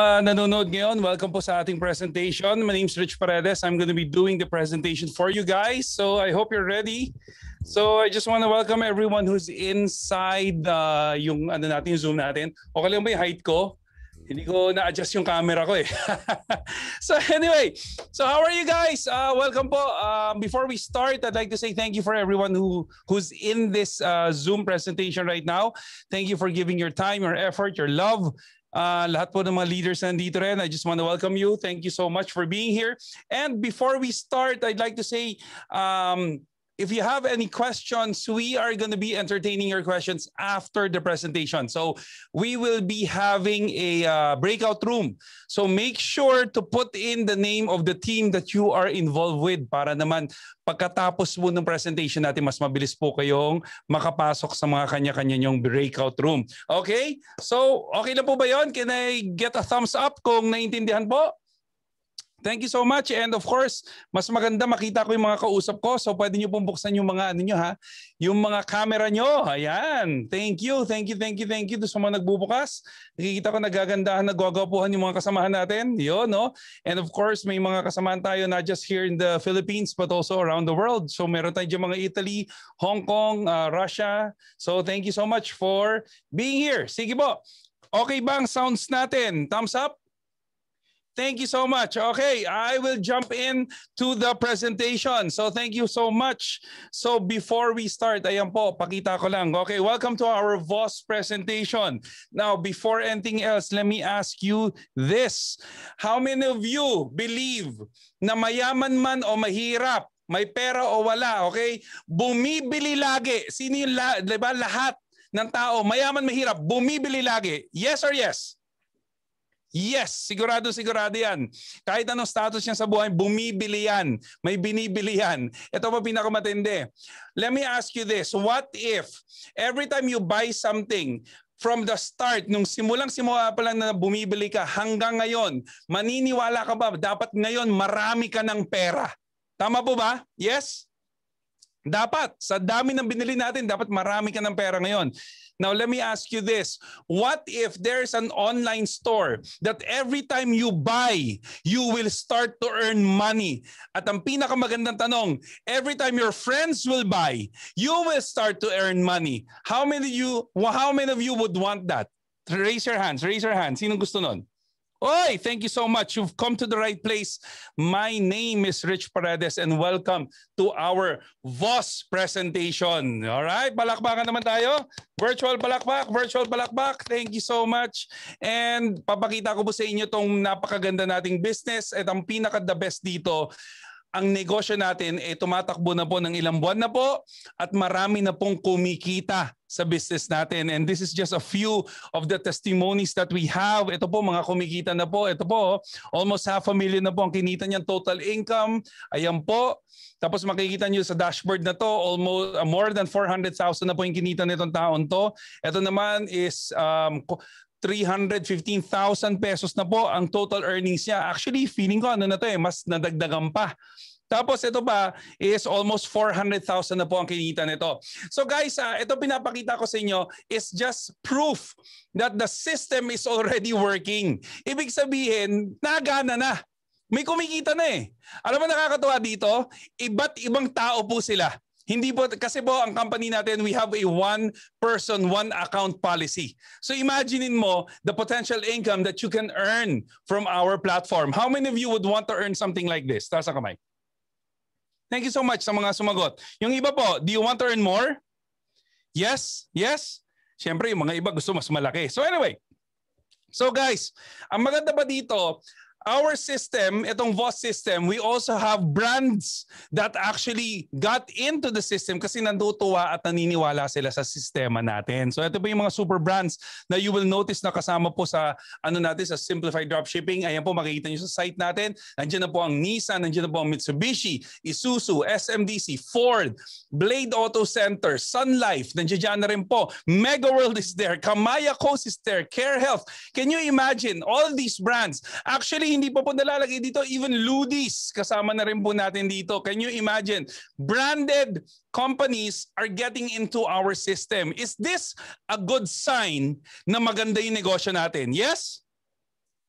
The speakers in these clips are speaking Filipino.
Uh, nanonood ngayon, welcome po sa ating presentation. My name's Rich Paredes. I'm going to be doing the presentation for you guys. So I hope you're ready. So I just want to welcome everyone who's inside uh, yung ano natin, Zoom natin. Okay lang ba yung height ko? Hindi ko na-adjust yung camera ko eh. so anyway, so how are you guys? Uh, welcome po. Um, before we start, I'd like to say thank you for everyone who who's in this uh, Zoom presentation right now. Thank you for giving your time, your effort, your love, Uh, lahat po ng mga leaders nandito rin. I just want to welcome you. Thank you so much for being here. And before we start, I'd like to say, um, if you have any questions, we are going to be entertaining your questions after the presentation. So we will be having a uh, breakout room. So make sure to put in the name of the team that you are involved with para naman pagkatapos mo ng presentation natin, mas mabilis po kayong makapasok sa mga kanya-kanya nyong breakout room. Okay? So okay lang po ba yon? Can I get a thumbs up kung naintindihan po? Thank you so much. And of course, mas maganda makita ko yung mga kausap ko. So pwede nyo pong buksan yung mga ano nyo ha. Yung mga camera nyo. Ayan. Thank you. Thank you, thank you, thank you. Doon sa mga nagbubukas. Nakikita ko nagagandahan, nagwagapuhan yung mga kasamahan natin. Yun, no? And of course, may mga kasamahan tayo not just here in the Philippines but also around the world. So meron tayo dyan mga Italy, Hong Kong, uh, Russia. So thank you so much for being here. Sige po. Okay ba ang sounds natin? Thumbs up? Thank you so much. Okay, I will jump in to the presentation. So thank you so much. So before we start, ayan po, pakita ko lang. Okay, welcome to our VOS presentation. Now, before anything else, let me ask you this. How many of you believe na mayaman man o mahirap, may pera o wala, okay? Bumibili lagi. Sino yung la- diba, lahat ng tao, mayaman, mahirap, bumibili lagi. Yes or yes? Yes, sigurado sigurado yan. Kahit anong status niya sa buhay, bumibili yan. May binibili yan. Ito pa pinakamatindi. Let me ask you this. What if every time you buy something, from the start, nung simulang simula pa lang na bumibili ka hanggang ngayon, maniniwala ka ba dapat ngayon marami ka ng pera? Tama po ba? Yes? Dapat, sa dami ng binili natin, dapat marami ka ng pera ngayon. Now, let me ask you this. What if there's an online store that every time you buy, you will start to earn money? At ang pinakamagandang tanong, every time your friends will buy, you will start to earn money. How many of you, how many of you would want that? Raise your hands, raise your hands. Sinong gusto nun? Oi, thank you so much. You've come to the right place. My name is Rich Paredes and welcome to our VOS presentation. All right, balakbakan naman tayo. Virtual balakbak, virtual balakbak. Thank you so much. And papakita ko po sa inyo tong napakaganda nating business at ang pinaka the best dito ang negosyo natin ay eh, tumatakbo na po ng ilang buwan na po at marami na pong kumikita sa business natin. And this is just a few of the testimonies that we have. Ito po mga kumikita na po. Ito po, oh, almost half a million na po ang kinita niyang total income. Ayan po. Tapos makikita niyo sa dashboard na to, almost uh, more than 400,000 na po yung kinita nitong taon to. Ito naman is um, 315,000 pesos na po ang total earnings niya. Actually, feeling ko ano na to eh, mas nadagdagan pa tapos ito pa is almost 400,000 na po ang kinita nito. So guys, uh, ito pinapakita ko sa inyo is just proof that the system is already working. Ibig sabihin, nagana na. May kumikita na eh. Alam mo nakakatuwa dito, iba't ibang tao po sila. Hindi po, kasi po ang company natin, we have a one person, one account policy. So imaginein mo the potential income that you can earn from our platform. How many of you would want to earn something like this? Taas ang kamay. Thank you so much sa mga sumagot. Yung iba po, do you want to earn more? Yes? Yes? Siyempre, yung mga iba gusto mas malaki. So anyway, so guys, ang maganda pa dito, our system, itong VOS system, we also have brands that actually got into the system kasi nandutuwa at naniniwala sila sa sistema natin. So ito po yung mga super brands na you will notice na kasama po sa ano natin sa Simplified Dropshipping. Ayan po makikita niyo sa site natin. Nandiyan na po ang Nissan, nandiyan na po ang Mitsubishi, Isuzu, SMDC, Ford, Blade Auto Center, Sun Life, nandiyan na rin po. Mega World is there, Kamaya Coast is there, Care Health. Can you imagine all these brands actually hindi pa po nalalagay dito. Even Ludis, kasama na rin po natin dito. Can you imagine? Branded companies are getting into our system. Is this a good sign na maganda yung negosyo natin? Yes?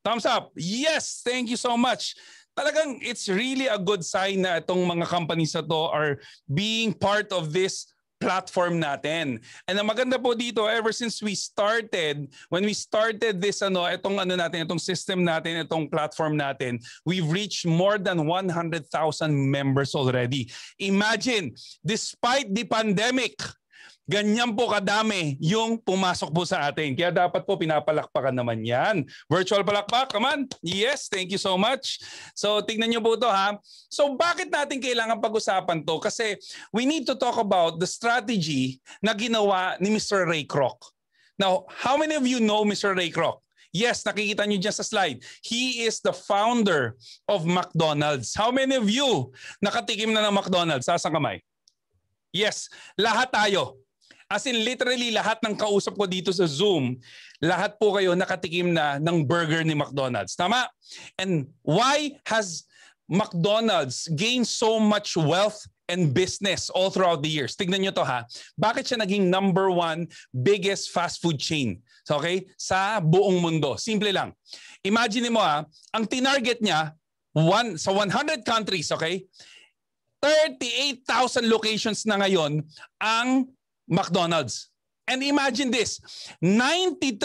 Thumbs up. Yes, thank you so much. Talagang it's really a good sign na itong mga companies na to are being part of this platform natin. And ang maganda po dito, ever since we started, when we started this, ano, itong ano natin, itong system natin, itong platform natin, we've reached more than 100,000 members already. Imagine, despite the pandemic, Ganyan po kadami yung pumasok po sa atin. Kaya dapat po pinapalakpakan naman yan. Virtual palakpak, come on. Yes, thank you so much. So tingnan nyo po ito ha. So bakit natin kailangan pag-usapan to? Kasi we need to talk about the strategy na ginawa ni Mr. Ray Kroc. Now, how many of you know Mr. Ray Kroc? Yes, nakikita nyo dyan sa slide. He is the founder of McDonald's. How many of you nakatikim na ng McDonald's? Sasang kamay? Yes, lahat tayo. As in literally lahat ng kausap ko dito sa Zoom, lahat po kayo nakatikim na ng burger ni McDonald's. Tama? And why has McDonald's gained so much wealth and business all throughout the years. Tignan nyo to ha. Bakit siya naging number one biggest fast food chain? So, okay? Sa buong mundo. Simple lang. Imagine mo ha, ang tinarget niya one, sa 100 countries, okay? 38,000 locations na ngayon ang McDonald's. And imagine this, 93%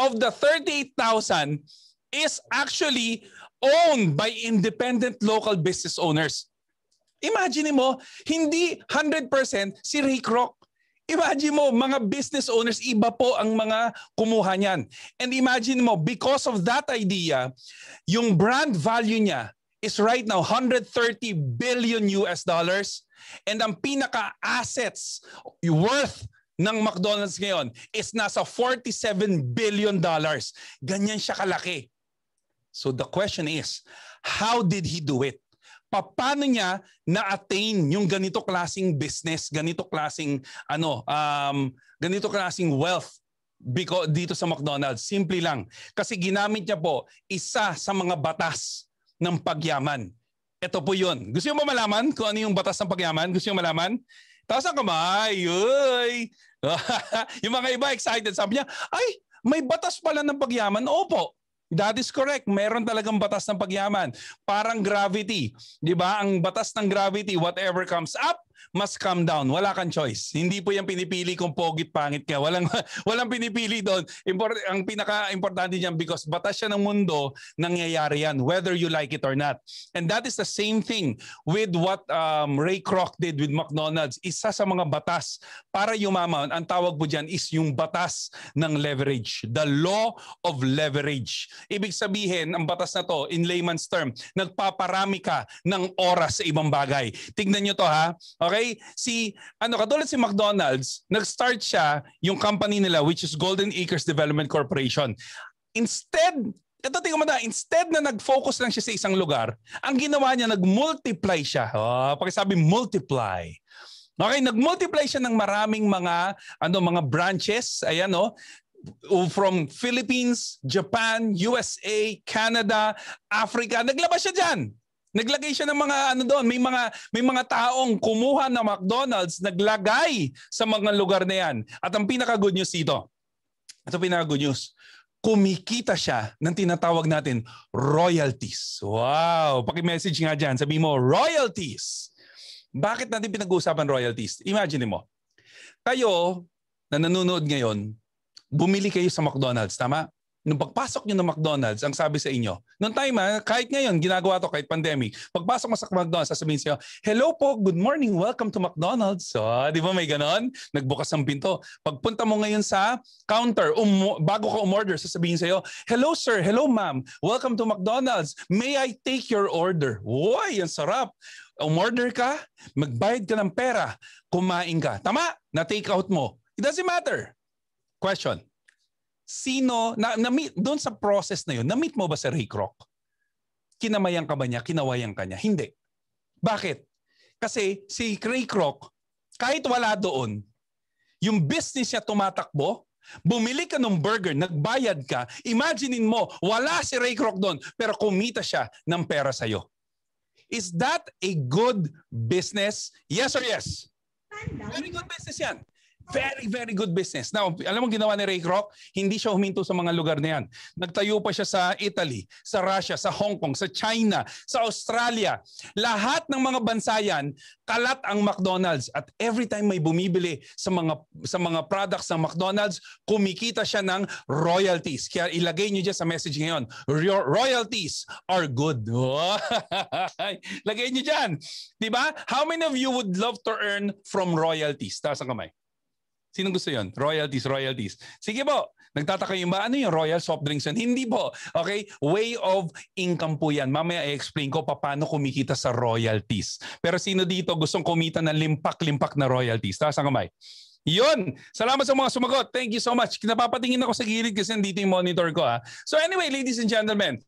of the 38,000 is actually owned by independent local business owners. Imagine mo, hindi 100% si Rick Rock. Imagine mo, mga business owners, iba po ang mga kumuha niyan. And imagine mo, because of that idea, yung brand value niya is right now 130 billion US dollars and ang pinaka assets worth ng McDonald's ngayon is nasa 47 billion dollars. Ganyan siya kalaki. So the question is, how did he do it? Paano niya na-attain yung ganito klasing business, ganito klasing ano, um, ganito klasing wealth because dito sa McDonald's? Simple lang. Kasi ginamit niya po isa sa mga batas ng pagyaman. Ito po yun. Gusto nyo ba malaman kung ano yung batas ng pagyaman? Gusto nyo malaman? Taas ang kamay. Uy! yung mga iba excited. Sabi niya, ay, may batas pala ng pagyaman. Opo. That is correct. Meron talagang batas ng pagyaman. Parang gravity. Di ba? Ang batas ng gravity, whatever comes up must calm down. Wala kang choice. Hindi po yung pinipili kung pogit pangit ka. Walang walang pinipili doon. Import, ang pinaka-importante diyan because batas siya ng mundo, nangyayari yan whether you like it or not. And that is the same thing with what um, Ray Kroc did with McDonald's. Isa sa mga batas para yumaman, ang tawag po diyan is yung batas ng leverage. The law of leverage. Ibig sabihin, ang batas na to in layman's term, nagpaparami ka ng oras sa ibang bagay. Tingnan niyo to ha. Okay? Okay? Si, ano, katulad si McDonald's, nag-start siya yung company nila which is Golden Acres Development Corporation. Instead, ito tingnan mo na, instead na nag-focus lang siya sa isang lugar, ang ginawa niya, nag-multiply siya. Oh, pakisabi, multiply. Okay, nag-multiply siya ng maraming mga ano mga branches, ayan no? Oh, from Philippines, Japan, USA, Canada, Africa. Naglabas siya diyan. Naglagay siya ng mga ano doon, may mga may mga taong kumuha ng McDonald's, naglagay sa mga lugar na 'yan. At ang pinaka good news dito. At Ito pinaka good news. Kumikita siya ng tinatawag natin royalties. Wow, paki-message nga diyan, sabi mo royalties. Bakit natin pinag-uusapan royalties? Imagine mo. Kayo na nanonood ngayon, bumili kayo sa McDonald's, tama? nung pagpasok nyo ng McDonald's, ang sabi sa inyo, noong time, ha, ah, kahit ngayon, ginagawa to kahit pandemic, pagpasok mo sa McDonald's, sasabihin sa'yo, hello po, good morning, welcome to McDonald's. So, di ba may ganon? Nagbukas ang pinto. Pagpunta mo ngayon sa counter, um, bago ka umorder, sasabihin sa'yo, hello sir, hello ma'am, welcome to McDonald's. May I take your order? Woy, ang sarap umorder ka, magbayad ka ng pera, kumain ka. Tama? Na take out mo. It doesn't matter. Question sino, na, na doon sa process na yun, na-meet mo ba si Ray Kroc? Kinamayan ka ba niya? Kinawayan ka niya? Hindi. Bakit? Kasi si Ray Kroc, kahit wala doon, yung business niya tumatakbo, bumili ka ng burger, nagbayad ka, imaginein mo, wala si Ray Kroc doon, pero kumita siya ng pera sa'yo. Is that a good business? Yes or yes? Very good business yan. Very, very good business. Now, alam mo ginawa ni Ray Kroc? Hindi siya huminto sa mga lugar na yan. Nagtayo pa siya sa Italy, sa Russia, sa Hong Kong, sa China, sa Australia. Lahat ng mga bansa yan, kalat ang McDonald's. At every time may bumibili sa mga, sa mga products ng McDonald's, kumikita siya ng royalties. Kaya ilagay niyo dyan sa message ngayon, royalties are good. Lagay niyo dyan. Diba? How many of you would love to earn from royalties? Taas ang kamay. Sino gusto yon? Royalties, royalties. Sige po, nagtataka yung ba ano yung royal soft drinks yan? Hindi po. Okay? Way of income po yan. Mamaya i-explain ko paano kumikita sa royalties. Pero sino dito gustong kumita ng limpak-limpak na royalties? Taas ang kamay. Yun. Salamat sa mga sumagot. Thank you so much. Napapatingin ako sa gilid kasi nandito yung monitor ko. Ha? So anyway, ladies and gentlemen,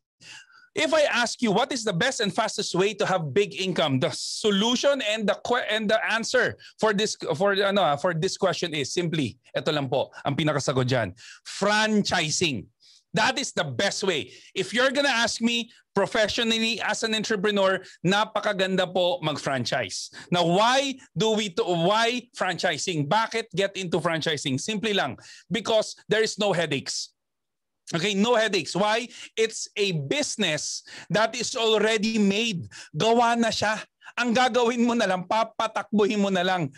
If I ask you what is the best and fastest way to have big income, the solution and the and the answer for this for ano ah, for this question is simply ito lang po ang pinakasagot diyan. Franchising. That is the best way. If you're gonna ask me professionally as an entrepreneur, napakaganda po mag-franchise. Now, why do we to, why franchising? Bakit get into franchising? Simply lang because there is no headaches. Okay, no headaches. Why? It's a business that is already made. Gawa na siya. Ang gagawin mo na lang, papatakbuhin mo na lang.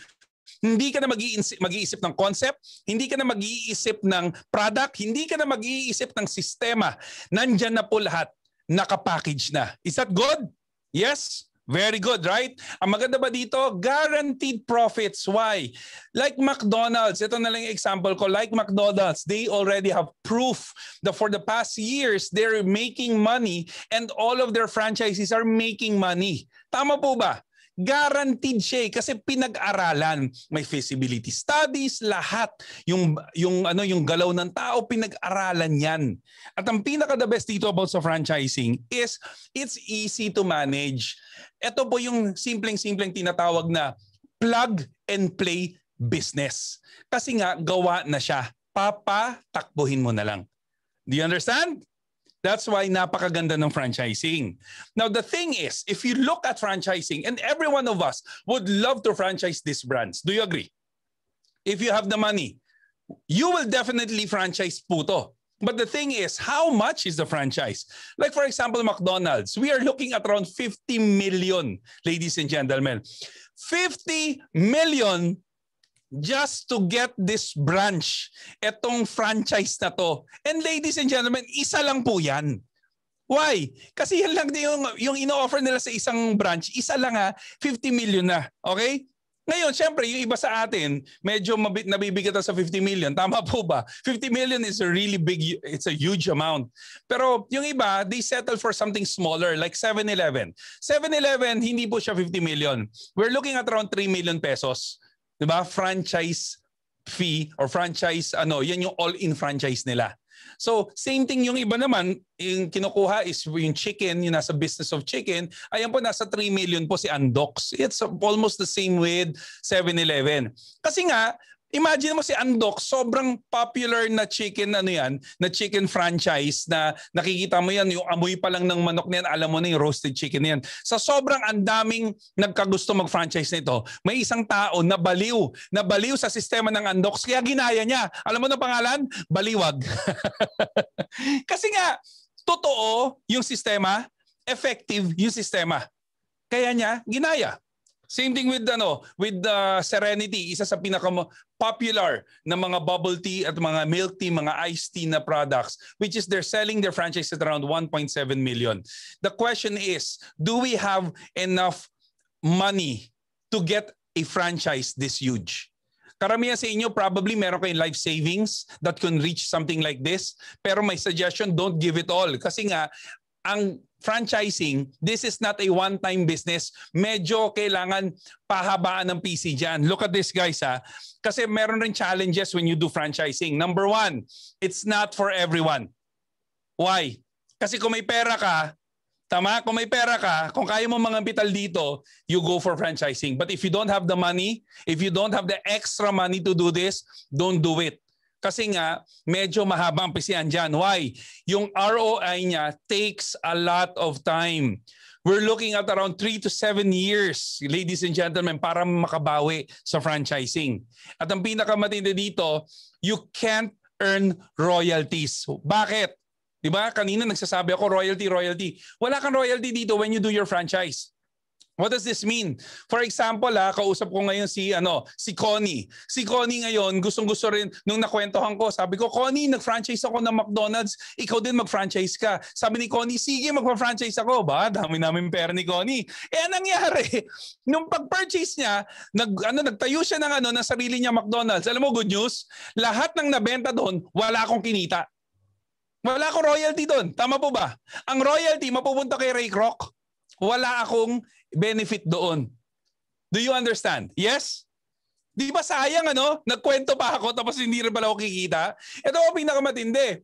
Hindi ka na mag-iisip, mag-iisip ng concept, hindi ka na mag-iisip ng product, hindi ka na mag-iisip ng sistema. Nandyan na po lahat. Nakapackage na. Is that good? Yes? Very good, right? Ang maganda ba dito? Guaranteed profits. Why? Like McDonald's, ito na lang example ko, like McDonald's, they already have proof that for the past years, they're making money and all of their franchises are making money. Tama po ba? Guaranteed siya eh, kasi pinag-aralan. May feasibility studies, lahat. Yung, yung, ano, yung galaw ng tao, pinag-aralan yan. At ang pinaka the best dito about sa franchising is it's easy to manage. Ito po yung simpleng-simpleng tinatawag na plug and play business. Kasi nga, gawa na siya. Papatakbuhin mo na lang. Do you understand? That's why napakaganda ng franchising. Now the thing is, if you look at franchising, and every one of us would love to franchise these brands. Do you agree? If you have the money, you will definitely franchise puto. But the thing is, how much is the franchise? Like for example, McDonald's. We are looking at around 50 million, ladies and gentlemen. 50 million just to get this branch, etong franchise na to. And ladies and gentlemen, isa lang po yan. Why? Kasi yan lang din yung, yung ino-offer nila sa isang branch, isa lang ha, 50 million na. Okay? Ngayon, syempre, yung iba sa atin, medyo mabit, nabibigatan sa 50 million. Tama po ba? 50 million is a really big, it's a huge amount. Pero yung iba, they settle for something smaller, like 7-Eleven. 7-Eleven, hindi po siya 50 million. We're looking at around 3 million pesos. 'di ba? Franchise fee or franchise ano, 'yan yung all-in franchise nila. So, same thing yung iba naman, yung kinukuha is yung chicken, yung nasa business of chicken, ayan po, nasa 3 million po si Andox. It's almost the same with 7-Eleven. Kasi nga, Imagine mo si Andok, sobrang popular na chicken ano yan, na chicken franchise na nakikita mo yan, yung amoy pa lang ng manok na alam mo na yung roasted chicken na yan. Sa sobrang andaming nagkagusto mag-franchise nito, may isang tao na baliw, na baliw sa sistema ng Andok, kaya ginaya niya. Alam mo na pangalan? Baliwag. Kasi nga, totoo yung sistema, effective yung sistema. Kaya niya, ginaya. Same thing with ano, with uh, Serenity, isa sa pinaka popular na mga bubble tea at mga milk tea, mga iced tea na products which is they're selling their franchise at around 1.7 million. The question is, do we have enough money to get a franchise this huge? Karamihan sa inyo, probably meron kayong life savings that can reach something like this. Pero my suggestion, don't give it all. Kasi nga, ang franchising, this is not a one-time business. Medyo kailangan pahabaan ng PC dyan. Look at this guys ha. Kasi meron rin challenges when you do franchising. Number one, it's not for everyone. Why? Kasi kung may pera ka, tama, kung may pera ka, kung kaya mo mga dito, you go for franchising. But if you don't have the money, if you don't have the extra money to do this, don't do it. Kasi nga, medyo mahaba ang pisihan dyan. Why? Yung ROI niya takes a lot of time. We're looking at around 3 to 7 years, ladies and gentlemen, para makabawi sa franchising. At ang pinakamatindi dito, you can't earn royalties. Bakit? 'Di ba? Kanina nagsasabi ako royalty, royalty. Wala kang royalty dito when you do your franchise. What does this mean? For example, ah, kausap ko ngayon si ano, si Connie. Si Connie ngayon, gustong-gusto rin nung nakwentuhan ko. Sabi ko, "Connie, nag-franchise ako ng McDonald's. Ikaw din mag-franchise ka." Sabi ni Connie, "Sige, magpa-franchise ako." Ba, dami namin pera ni Connie. Eh nangyari? Nung pag-purchase niya, nag ano, nagtayo siya ng ano ng sarili niya McDonald's. Alam mo, good news, lahat ng nabenta doon, wala akong kinita. Wala akong royalty doon. Tama po ba? Ang royalty mapupunta kay Ray Kroc wala akong benefit doon. Do you understand? Yes? Di ba sayang ano? Nagkwento pa ako tapos hindi rin pala ako kikita. Ito ang pinakamatindi.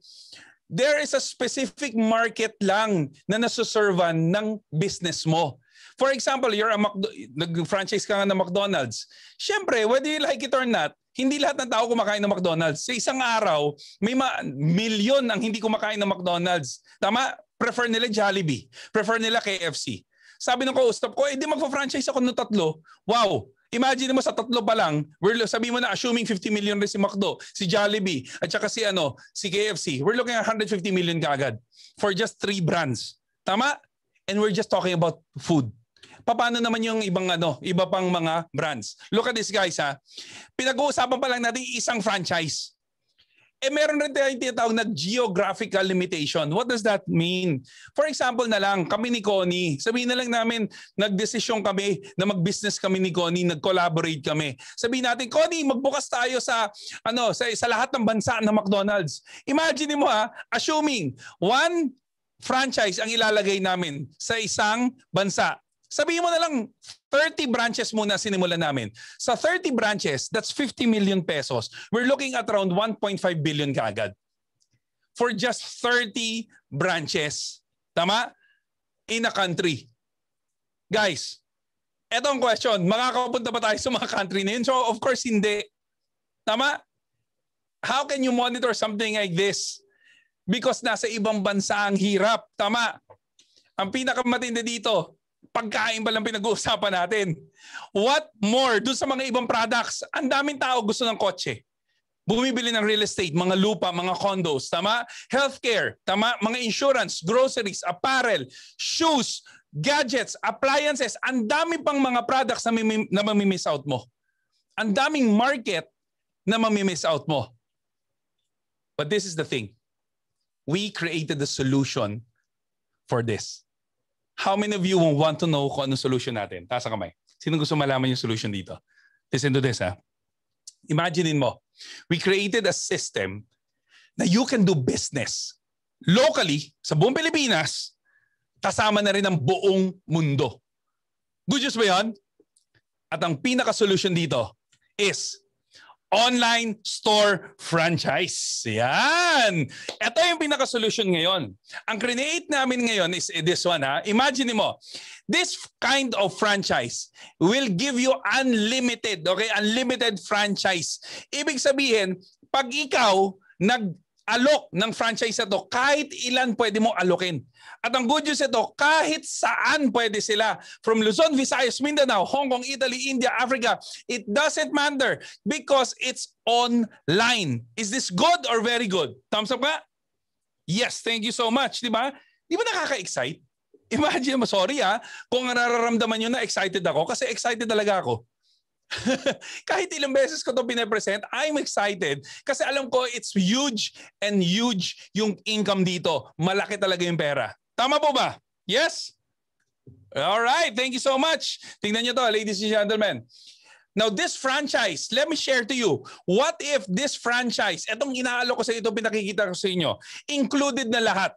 There is a specific market lang na nasuservan ng business mo. For example, you're a Macdo- nag-franchise ka nga ng McDonald's. Siyempre, whether you like it or not, hindi lahat ng tao kumakain ng McDonald's. Sa isang araw, may ma- milyon ang hindi kumakain ng McDonald's. Tama? Prefer nila Jollibee. Prefer nila KFC. Sabi ng co-stop ko, edi eh, magpa-franchise ako ng tatlo. Wow! Imagine mo sa tatlo pa lang, we're, sabi mo na assuming 50 million rin si McDo, si Jollibee, at saka si, ano, si KFC. We're looking at 150 million kagad for just three brands. Tama? And we're just talking about food paano naman yung ibang ano, iba pang mga brands. Look at this guys ha. Pinag-uusapan pa lang natin isang franchise eh meron rin tayong tinatawag na geographical limitation. What does that mean? For example na lang, kami ni Connie, sabihin na lang namin, nagdesisyon kami na mag-business kami ni Connie, nag-collaborate kami. Sabihin natin, Connie, magbukas tayo sa ano sa, sa lahat ng bansa ng McDonald's. Imagine mo ha, assuming one franchise ang ilalagay namin sa isang bansa. Sabihin mo na lang, 30 branches muna sinimulan namin. Sa 30 branches, that's 50 million pesos. We're looking at around 1.5 billion kagad. For just 30 branches. Tama? In a country. Guys, eto ang question. Makakapunta ba tayo sa mga country na yun? So of course, hindi. Tama? How can you monitor something like this? Because nasa ibang bansa ang hirap. Tama? Ang pinakamatindi dito, pagkain ba lang pinag-uusapan natin? What more do sa mga ibang products? Ang daming tao gusto ng kotse. Bumibili ng real estate, mga lupa, mga condos, tama? Healthcare, tama? Mga insurance, groceries, apparel, shoes, gadgets, appliances. Ang dami pang mga products na, mimi- na mamimiss out mo. Ang daming market na mamimiss out mo. But this is the thing. We created the solution for this. How many of you want to know kung anong solution natin? Taas ang kamay. Sino gusto malaman yung solution dito? Listen to this ha. Imaginin mo, we created a system na you can do business locally sa buong Pilipinas kasama na rin ang buong mundo. Good news ba yan? At ang pinaka-solution dito is online store franchise. Yan! Ito yung pinaka-solution ngayon. Ang create namin ngayon is eh, this one ha. Imagine mo, this kind of franchise will give you unlimited, okay? Unlimited franchise. Ibig sabihin, pag ikaw nag alok ng franchise ito. Kahit ilan pwede mo alokin. At ang good news ito, kahit saan pwede sila. From Luzon, Visayas, Mindanao, Hong Kong, Italy, India, Africa. It doesn't matter because it's online. Is this good or very good? Thumbs up ka? Yes, thank you so much. Di ba? Di ba nakaka-excite? Imagine mo, sorry ah, kung nararamdaman nyo na excited ako kasi excited talaga ako. kahit ilang beses ko to binepresent, I'm excited kasi alam ko it's huge and huge yung income dito. Malaki talaga yung pera. Tama po ba? Yes? All right. Thank you so much. Tingnan niyo to, ladies and gentlemen. Now, this franchise, let me share to you, what if this franchise, etong inaalok ko sa ito, pinakikita ko sa inyo, included na lahat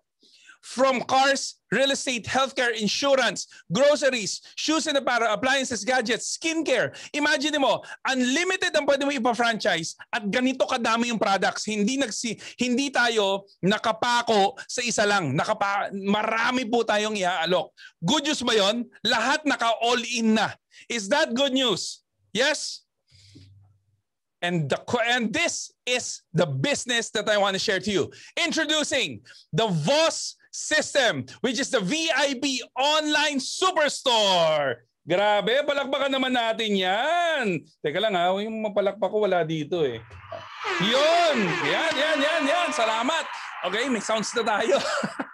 from cars, real estate, healthcare, insurance, groceries, shoes and apparel, appliances, gadgets, skincare. Imagine mo, unlimited ang pwede mo ipa-franchise at ganito kadami yung products. Hindi nagsi hindi tayo nakapako sa isa lang. Nakapa marami po tayong iaalok. Good news ba 'yon? Lahat naka all in na. Is that good news? Yes? And, the, and this is the business that I want to share to you. Introducing the Voss system which is the VIB Online Superstore. Grabe, palakpakan naman natin yan. Teka lang ha, yung mapalakpak ko wala dito eh. Yun! Yan, yan, yan, yan. Salamat. Okay, may sounds na tayo.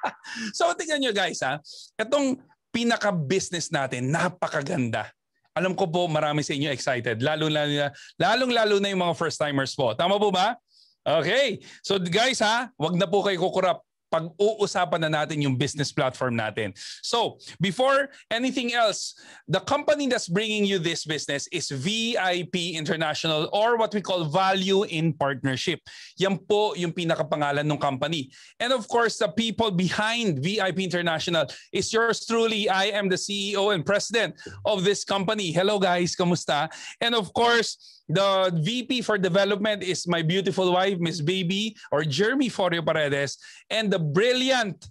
so tingnan nyo guys ha, itong pinaka-business natin, napakaganda. Alam ko po marami sa inyo excited, lalo lalo na, lalong lalo na yung mga first timers po. Tama po ba? Okay. So guys ha, wag na po kayo kukurap pag-uusapan na natin yung business platform natin. So, before anything else, the company that's bringing you this business is VIP International or what we call Value in Partnership. Yan po yung pinakapangalan ng company. And of course, the people behind VIP International is yours truly. I am the CEO and president of this company. Hello guys, kamusta? And of course, The VP for development is my beautiful wife, Miss Baby, or Jeremy Forio Paredes. And the the brilliant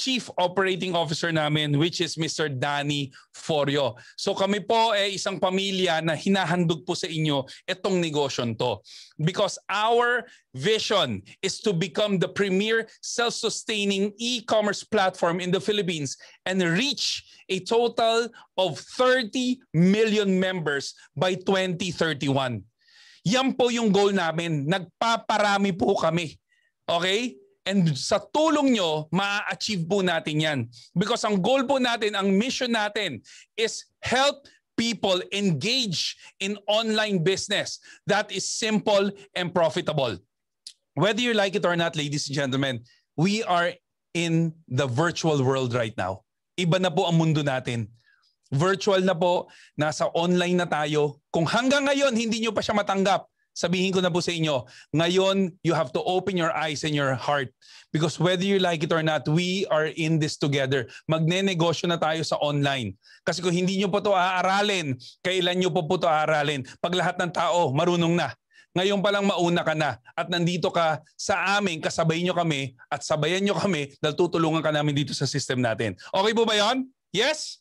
Chief Operating Officer namin which is Mr. Danny Forio. So kami po ay eh, isang pamilya na hinahandog po sa inyo itong negosyo to. Because our vision is to become the premier self-sustaining e-commerce platform in the Philippines and reach a total of 30 million members by 2031. Yan po yung goal namin. Nagpaparami po kami. Okay? And sa tulong nyo, ma-achieve po natin yan. Because ang goal po natin, ang mission natin is help people engage in online business that is simple and profitable. Whether you like it or not, ladies and gentlemen, we are in the virtual world right now. Iba na po ang mundo natin. Virtual na po, nasa online na tayo. Kung hanggang ngayon hindi nyo pa siya matanggap, Sabihin ko na po sa inyo, ngayon you have to open your eyes and your heart because whether you like it or not, we are in this together. Magne-negosyo na tayo sa online. Kasi kung hindi nyo po to aaralin, kailan nyo po po to aaralin? Pag lahat ng tao marunong na. Ngayon palang mauna ka na at nandito ka sa amin, kasabay nyo kami at sabayan nyo kami dahil tutulungan ka namin dito sa system natin. Okay po ba yon? Yes?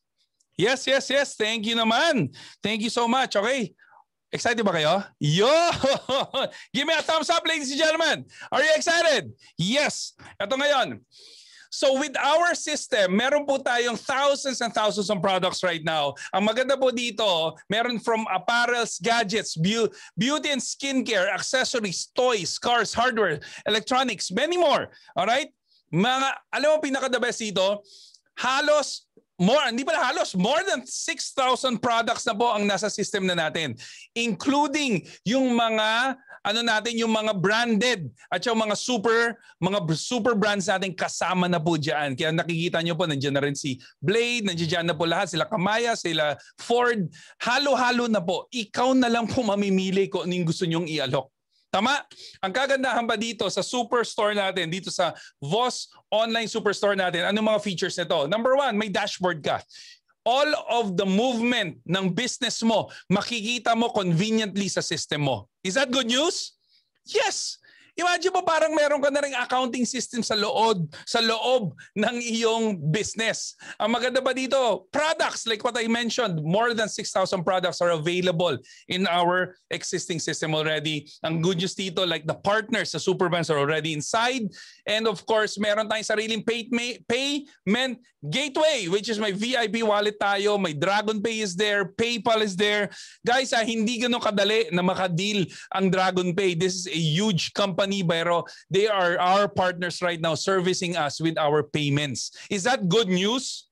Yes, yes, yes. Thank you naman. Thank you so much. Okay. Excited ba kayo? Yo! Give me a thumbs up, ladies and gentlemen. Are you excited? Yes. Ito ngayon. So with our system, meron po tayong thousands and thousands of products right now. Ang maganda po dito, meron from apparels, gadgets, beauty and skincare, accessories, toys, cars, hardware, electronics, many more. All right? Mga, alam mo pinaka-the best dito, halos more, hindi pala halos, more than 6,000 products na po ang nasa system na natin. Including yung mga, ano natin, yung mga branded at yung mga super, mga super brands natin kasama na po diyan Kaya nakikita niyo po, nandiyan na rin si Blade, nandiyan na po lahat, sila Kamaya, sila Ford. Halo-halo na po. Ikaw na lang po mamimili kung anong gusto nyong i-alok. Tama? Ang kagandahan ba dito sa superstore natin, dito sa Voss online superstore natin, anong mga features nito? Number one, may dashboard ka all of the movement ng business mo, makikita mo conveniently sa system mo. Is that good news? Yes! Imagine mo parang meron ka na rin accounting system sa loob, sa loob ng iyong business. Ang maganda ba dito, products like what I mentioned, more than 6,000 products are available in our existing system already. Ang good news dito, like the partners, sa superbands are already inside And of course, meron tayong sariling pay, may, payment gateway, which is my VIP wallet tayo, may Dragon Pay is there, PayPal is there. Guys, ah, hindi ganun kadali na makadeal ang Dragon Pay. This is a huge company, pero they are our partners right now servicing us with our payments. Is that good news?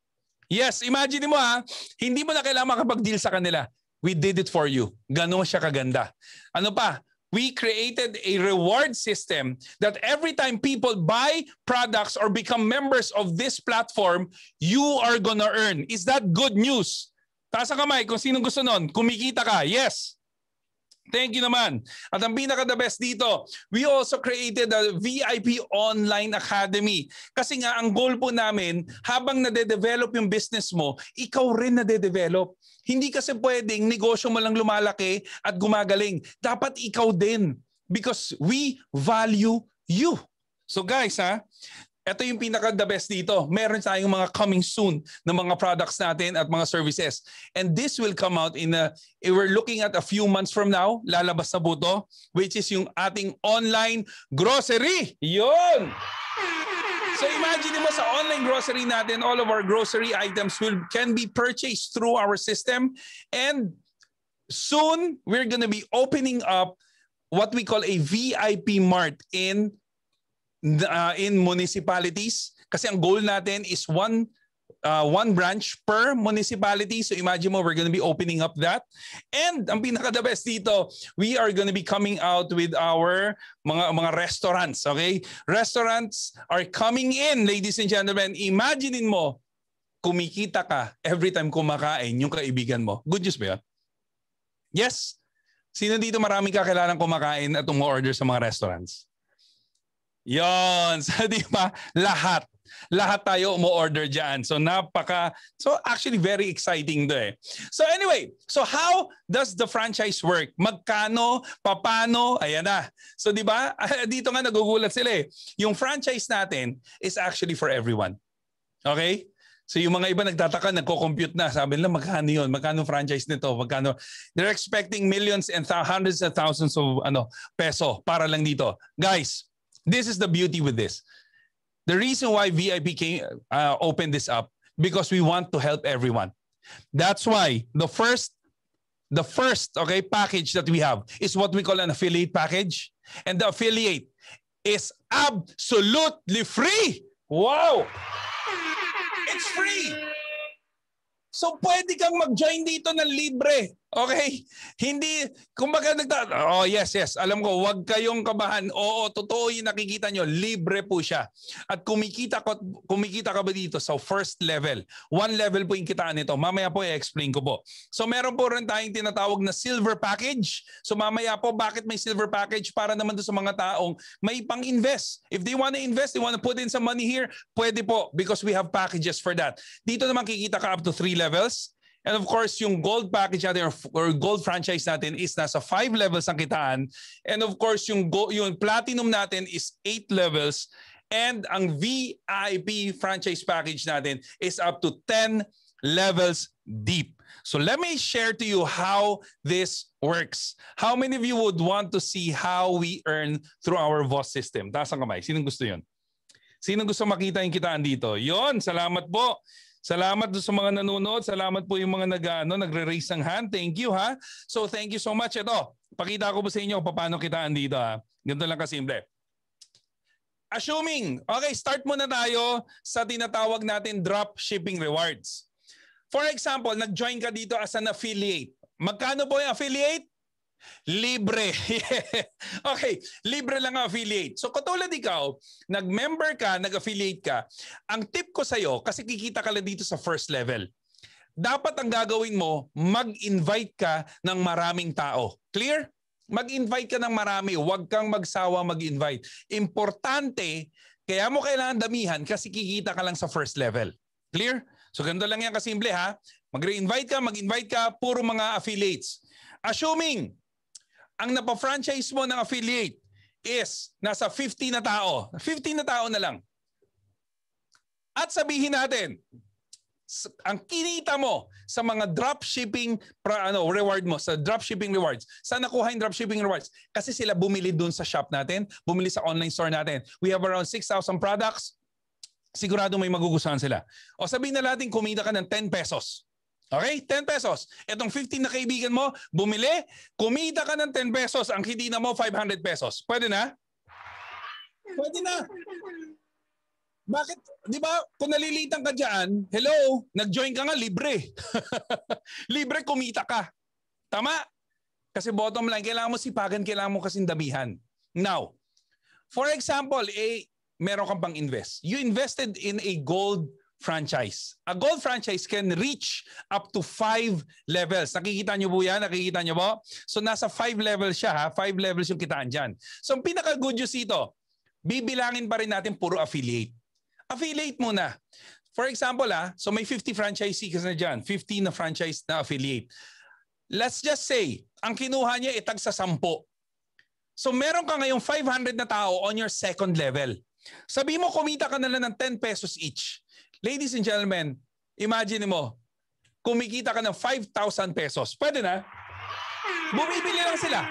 Yes, imagine mo ha, ah, hindi mo na kailangan makapag-deal sa kanila. We did it for you. Ganon siya kaganda. Ano pa? we created a reward system that every time people buy products or become members of this platform, you are gonna earn. Is that good news? Taas ang kamay kung sino gusto nun. Kumikita ka. Yes. Thank you naman. At ang pinaka the best dito, we also created a VIP Online Academy. Kasi nga ang goal po namin, habang nade-develop yung business mo, ikaw rin nade-develop. Hindi kasi pwedeng negosyo mo lang lumalaki at gumagaling. Dapat ikaw din because we value you. So guys, ha? Ito yung pinaka the best dito. Meron tayong mga coming soon na mga products natin at mga services. And this will come out in a, we're looking at a few months from now, lalabas na buto, which is yung ating online grocery. Yun! So imagine mo sa online grocery natin, all of our grocery items will can be purchased through our system. And soon, we're going to be opening up what we call a VIP mart in uh, in municipalities kasi ang goal natin is one uh, one branch per municipality. So imagine mo, we're going to be opening up that. And ang pinaka the best dito, we are going to be coming out with our mga mga restaurants, okay? Restaurants are coming in, ladies and gentlemen. Imaginein mo, kumikita ka every time kumakain yung kaibigan mo. Good news ba yan? Yes? Sino dito maraming kakilalang kumakain at umu-order sa mga restaurants? Yon. So, di ba? Lahat. Lahat tayo mo order diyan. So, napaka... So, actually, very exciting 'to eh. So, anyway. So, how does the franchise work? Magkano? Papano? Ayan na. So, di ba? Dito nga nagugulat sila eh. Yung franchise natin is actually for everyone. Okay? So yung mga iba nagtataka, nagko-compute na. Sabi nila, magkano yun? Magkano franchise nito? Magkano? They're expecting millions and th- hundreds and thousands of ano peso para lang dito. Guys, This is the beauty with this. The reason why VIP came, uh, opened this up because we want to help everyone. That's why the first the first okay package that we have is what we call an affiliate package and the affiliate is absolutely free. Wow! It's free. So pwede kang mag-join dito ng libre. Okay? Hindi, kumbaga nagta... Oh, yes, yes. Alam ko, wag kayong kabahan. Oo, totoo yung nakikita nyo. Libre po siya. At kumikita, ko, kumikita ka ba dito sa so first level? One level po yung kitaan nito. Mamaya po i-explain ko po. So meron po rin tayong tinatawag na silver package. So mamaya po, bakit may silver package? Para naman doon sa mga taong may pang-invest. If they want to invest, they want to put in some money here, pwede po because we have packages for that. Dito naman kikita ka up to three levels. And of course, yung gold package natin or, or gold franchise natin is nasa 5 levels ang kitaan. And of course, yung, go, yung platinum natin is 8 levels. And ang VIP franchise package natin is up to 10 levels deep. So let me share to you how this works. How many of you would want to see how we earn through our VOS system? Taas ang kamay. Sinong gusto yun? Sinong gusto makita yung kitaan dito? Yon, salamat po. Salamat sa mga nanonood. Salamat po yung mga nag, ano, nagre-raise ng hand. Thank you ha. So thank you so much. Ito, pakita ko po sa inyo paano kita andito ha. Ganito lang kasimple. Assuming, okay, start muna tayo sa tinatawag natin drop shipping rewards. For example, nag-join ka dito as an affiliate. Magkano po yung affiliate? Libre. okay, libre lang ang affiliate. So katulad ikaw, nag-member ka, nag-affiliate ka, ang tip ko sa'yo, kasi kikita ka lang dito sa first level, dapat ang gagawin mo, mag-invite ka ng maraming tao. Clear? Mag-invite ka ng marami. Huwag kang magsawa mag-invite. Importante, kaya mo kailangan damihan kasi kikita ka lang sa first level. Clear? So ganito lang yan kasimple ha. Mag-re-invite ka, mag-invite ka, puro mga affiliates. Assuming ang napa-franchise mo ng affiliate is nasa 50 na tao. 50 na tao na lang. At sabihin natin, ang kinita mo sa mga dropshipping pra, ano, reward mo, sa dropshipping rewards. Saan nakuha yung dropshipping rewards? Kasi sila bumili dun sa shop natin, bumili sa online store natin. We have around 6,000 products. Sigurado may magugustuhan sila. O sabihin na natin kumita ka ng 10 pesos. Okay? 10 pesos. Itong 15 na kaibigan mo, bumili, kumita ka ng 10 pesos, ang na mo 500 pesos. Pwede na? Pwede na. Bakit, di ba, kung nalilitan ka dyan, hello, nag-join ka nga, libre. libre, kumita ka. Tama? Kasi bottom line, kailangan mo sipagan, kailangan mo kasing damihan. Now, for example, eh, meron kang pang invest. You invested in a gold franchise. A gold franchise can reach up to five levels. Nakikita nyo po yan? Nakikita nyo po? So nasa five levels siya ha. Five levels yung kitaan dyan. So ang pinaka-good news dito, bibilangin pa rin natin puro affiliate. Affiliate muna. For example ha, so may 50 franchisees na dyan. 15 na franchise na affiliate. Let's just say, ang kinuha niya itag sa 10. So meron ka ngayong 500 na tao on your second level. Sabi mo kumita ka na lang ng 10 pesos each. Ladies and gentlemen, imagine mo, kumikita ka ng 5,000 pesos. Pwede na? Bumibili lang sila.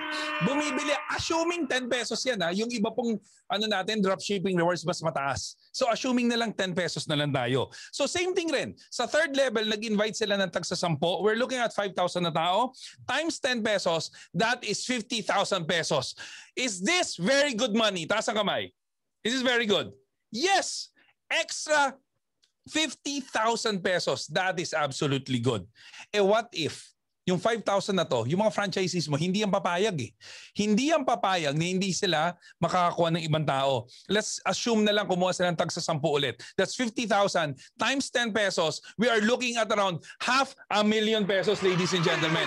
Bumibili. Assuming 10 pesos yan ha. Yung iba pong ano natin, dropshipping rewards mas mataas. So assuming na lang 10 pesos na lang tayo. So same thing rin. Sa third level, nag-invite sila ng tagsa 10. We're looking at 5,000 na tao. Times 10 pesos, that is 50,000 pesos. Is this very good money? Taas ang kamay. Is this very good? Yes! Extra 50,000 pesos, that is absolutely good. Eh what if yung 5,000 na to, yung mga franchises mo, hindi yan papayag eh. Hindi yan papayag na hindi sila makakakuha ng ibang tao. Let's assume na lang kumuha sila ng tag sa 10 ulit. That's 50,000 times 10 pesos. We are looking at around half a million pesos, ladies and gentlemen.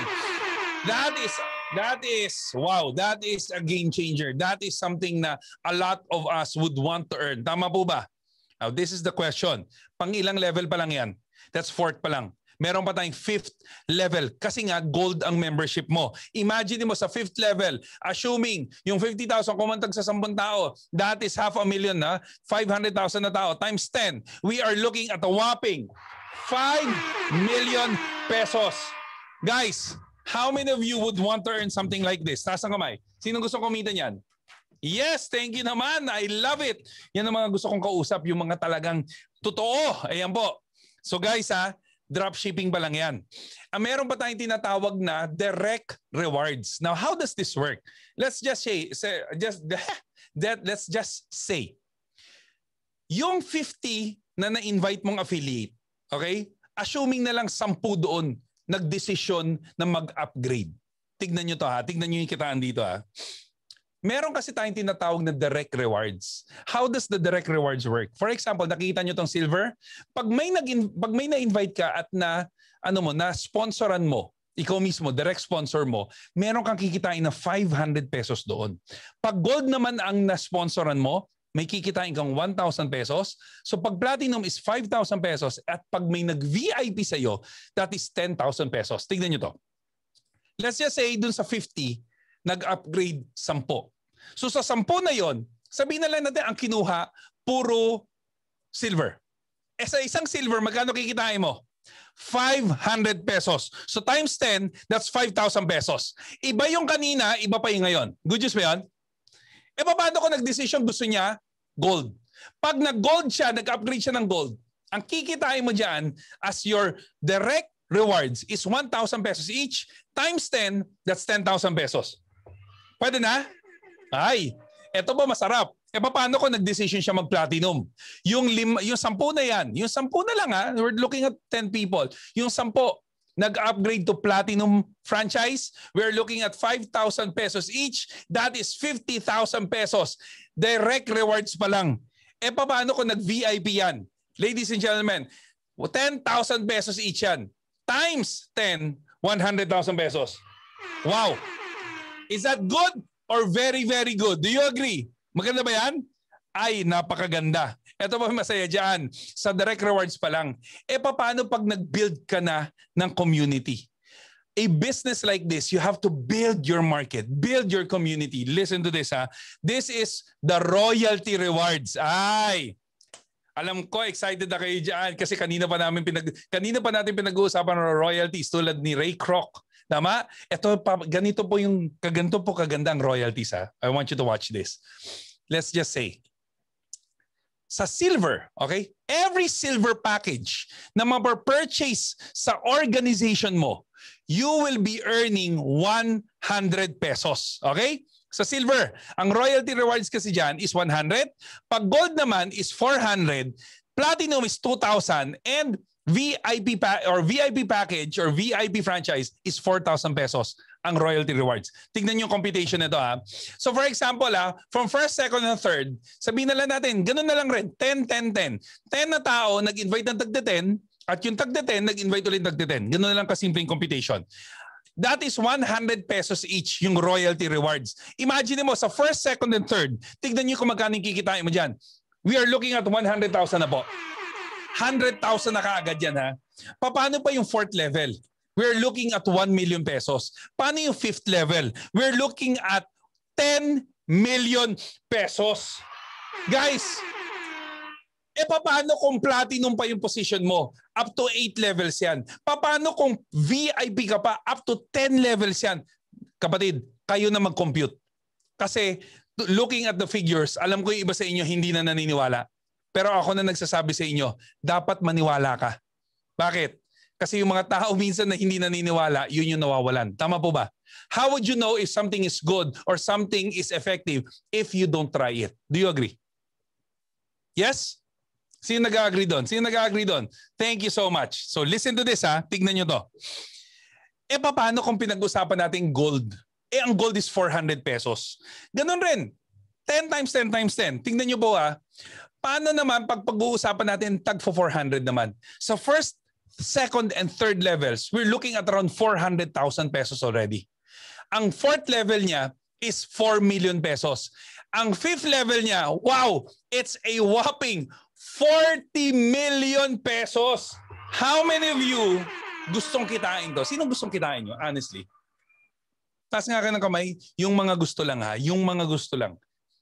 That is That is, wow, that is a game changer. That is something na a lot of us would want to earn. Tama po ba? Now, this is the question. Pang ilang level pa lang yan? That's fourth pa lang. Meron pa tayong fifth level kasi nga gold ang membership mo. Imagine mo sa fifth level, assuming yung 50,000 kumantag sa 10 tao, that is half a million na, 500,000 na tao times 10. We are looking at a whopping 5 million pesos. Guys, how many of you would want to earn something like this? Taas kamay. Sino gusto kumita niyan? Yes, thank you naman. I love it. Yan ang mga gusto kong kausap, yung mga talagang totoo. Ayan po. So guys ha, dropshipping ba lang yan? Ah, meron pa tayong tinatawag na direct rewards. Now, how does this work? Let's just say, say just, that, let's just say, yung 50 na na-invite mong affiliate, okay? Assuming na lang 10 doon nagdesisyon na mag-upgrade. Tignan nyo to ha. Tignan nyo yung kitaan dito ha. Meron kasi tayong tinatawag na direct rewards. How does the direct rewards work? For example, nakita nyo tong silver. Pag may, nag pag may na-invite ka at na, ano mo, na sponsoran mo, ikaw mismo, direct sponsor mo, meron kang kikitain na 500 pesos doon. Pag gold naman ang na-sponsoran mo, may kikitain kang 1,000 pesos. So pag platinum is 5,000 pesos at pag may nag-VIP sa'yo, that is 10,000 pesos. Tignan nyo to. Let's just say dun sa 50, nag-upgrade 10. So sa 10 na yon, sabi na lang natin ang kinuha, puro silver. E sa isang silver, magkano kikitain mo? 500 pesos. So times 10, that's 5,000 pesos. Iba yung kanina, iba pa yung ngayon. Good news ba yun? E paano ko nag gusto niya? Gold. Pag nag-gold siya, nag-upgrade siya ng gold, ang kikitain mo dyan as your direct rewards is 1,000 pesos each times 10, that's 10,000 pesos. Pwede na? Ay, eto ba masarap? E paano ko nag-decision siya mag-platinum? Yung, lim, yung sampu na yan, yung sampu na lang ha, we're looking at 10 people. Yung sampu, nag-upgrade to platinum franchise, we're looking at 5,000 pesos each. That is 50,000 pesos. Direct rewards pa lang. E paano ko nag-VIP yan? Ladies and gentlemen, 10,000 pesos each yan. Times 10, 100,000 pesos. Wow! Is that good or very, very good? Do you agree? Maganda ba yan? Ay, napakaganda. Ito pa masaya dyan. Sa direct rewards pa lang. E paano pag nag-build ka na ng community? a business like this, you have to build your market, build your community. Listen to this, ha? This is the royalty rewards. Ay! Alam ko, excited na kayo dyan kasi kanina pa namin pinag kanina pa natin pinag-uusapan ng royalties tulad ni Ray Kroc. Tama? Ito, ganito po yung, kaganto po kagandang royalties ha. I want you to watch this. Let's just say, sa silver, okay? Every silver package na mapurchase sa organization mo, you will be earning 100 pesos, okay? Sa silver, ang royalty rewards kasi dyan is 100. Pag gold naman is 400. Platinum is 2,000. And VIP pa- or VIP package or VIP franchise is 4,000 pesos ang royalty rewards. Tingnan niyo yung computation nito ha. So for example ha, from first, second, and third, sabihin na lang natin, ganun na lang rin, 10, 10, 10. 10 na tao nag-invite ng tagda 10 at yung tagda 10 nag-invite ulit tagda 10. Ganun na lang kasimple yung computation. That is 100 pesos each yung royalty rewards. Imagine mo sa first, second, and third, tingnan niyo kung magkano kikitain mo diyan. We are looking at 100,000 na po. 100,000 na kaagad yan ha. Paano pa yung fourth level? We're looking at 1 million pesos. Paano yung fifth level? We're looking at 10 million pesos. Guys, e paano kung platinum pa yung position mo? Up to 8 levels yan. Paano kung VIP ka pa? Up to 10 levels yan. Kapatid, kayo na mag-compute. Kasi looking at the figures, alam ko yung iba sa inyo hindi na naniniwala. Pero ako na nagsasabi sa inyo, dapat maniwala ka. Bakit? Kasi yung mga tao minsan na hindi naniniwala, yun yung nawawalan. Tama po ba? How would you know if something is good or something is effective if you don't try it? Do you agree? Yes? Sino nag-agree doon? Sino nag-agree doon? Thank you so much. So listen to this ha. Tignan nyo to. E paano kung pinag-usapan natin gold? Eh ang gold is 400 pesos. Ganun rin. 10 times 10 times 10. Tingnan nyo po ha. Paano naman pag pag-uusapan natin tag for 400 naman? Sa first, second, and third levels, we're looking at around 400,000 pesos already. Ang fourth level niya is 4 million pesos. Ang fifth level niya, wow, it's a whopping 40 million pesos. How many of you gustong kitain to? Sino gustong kitain nyo, honestly? Taas nga ka ng kamay, yung mga gusto lang ha, yung mga gusto lang.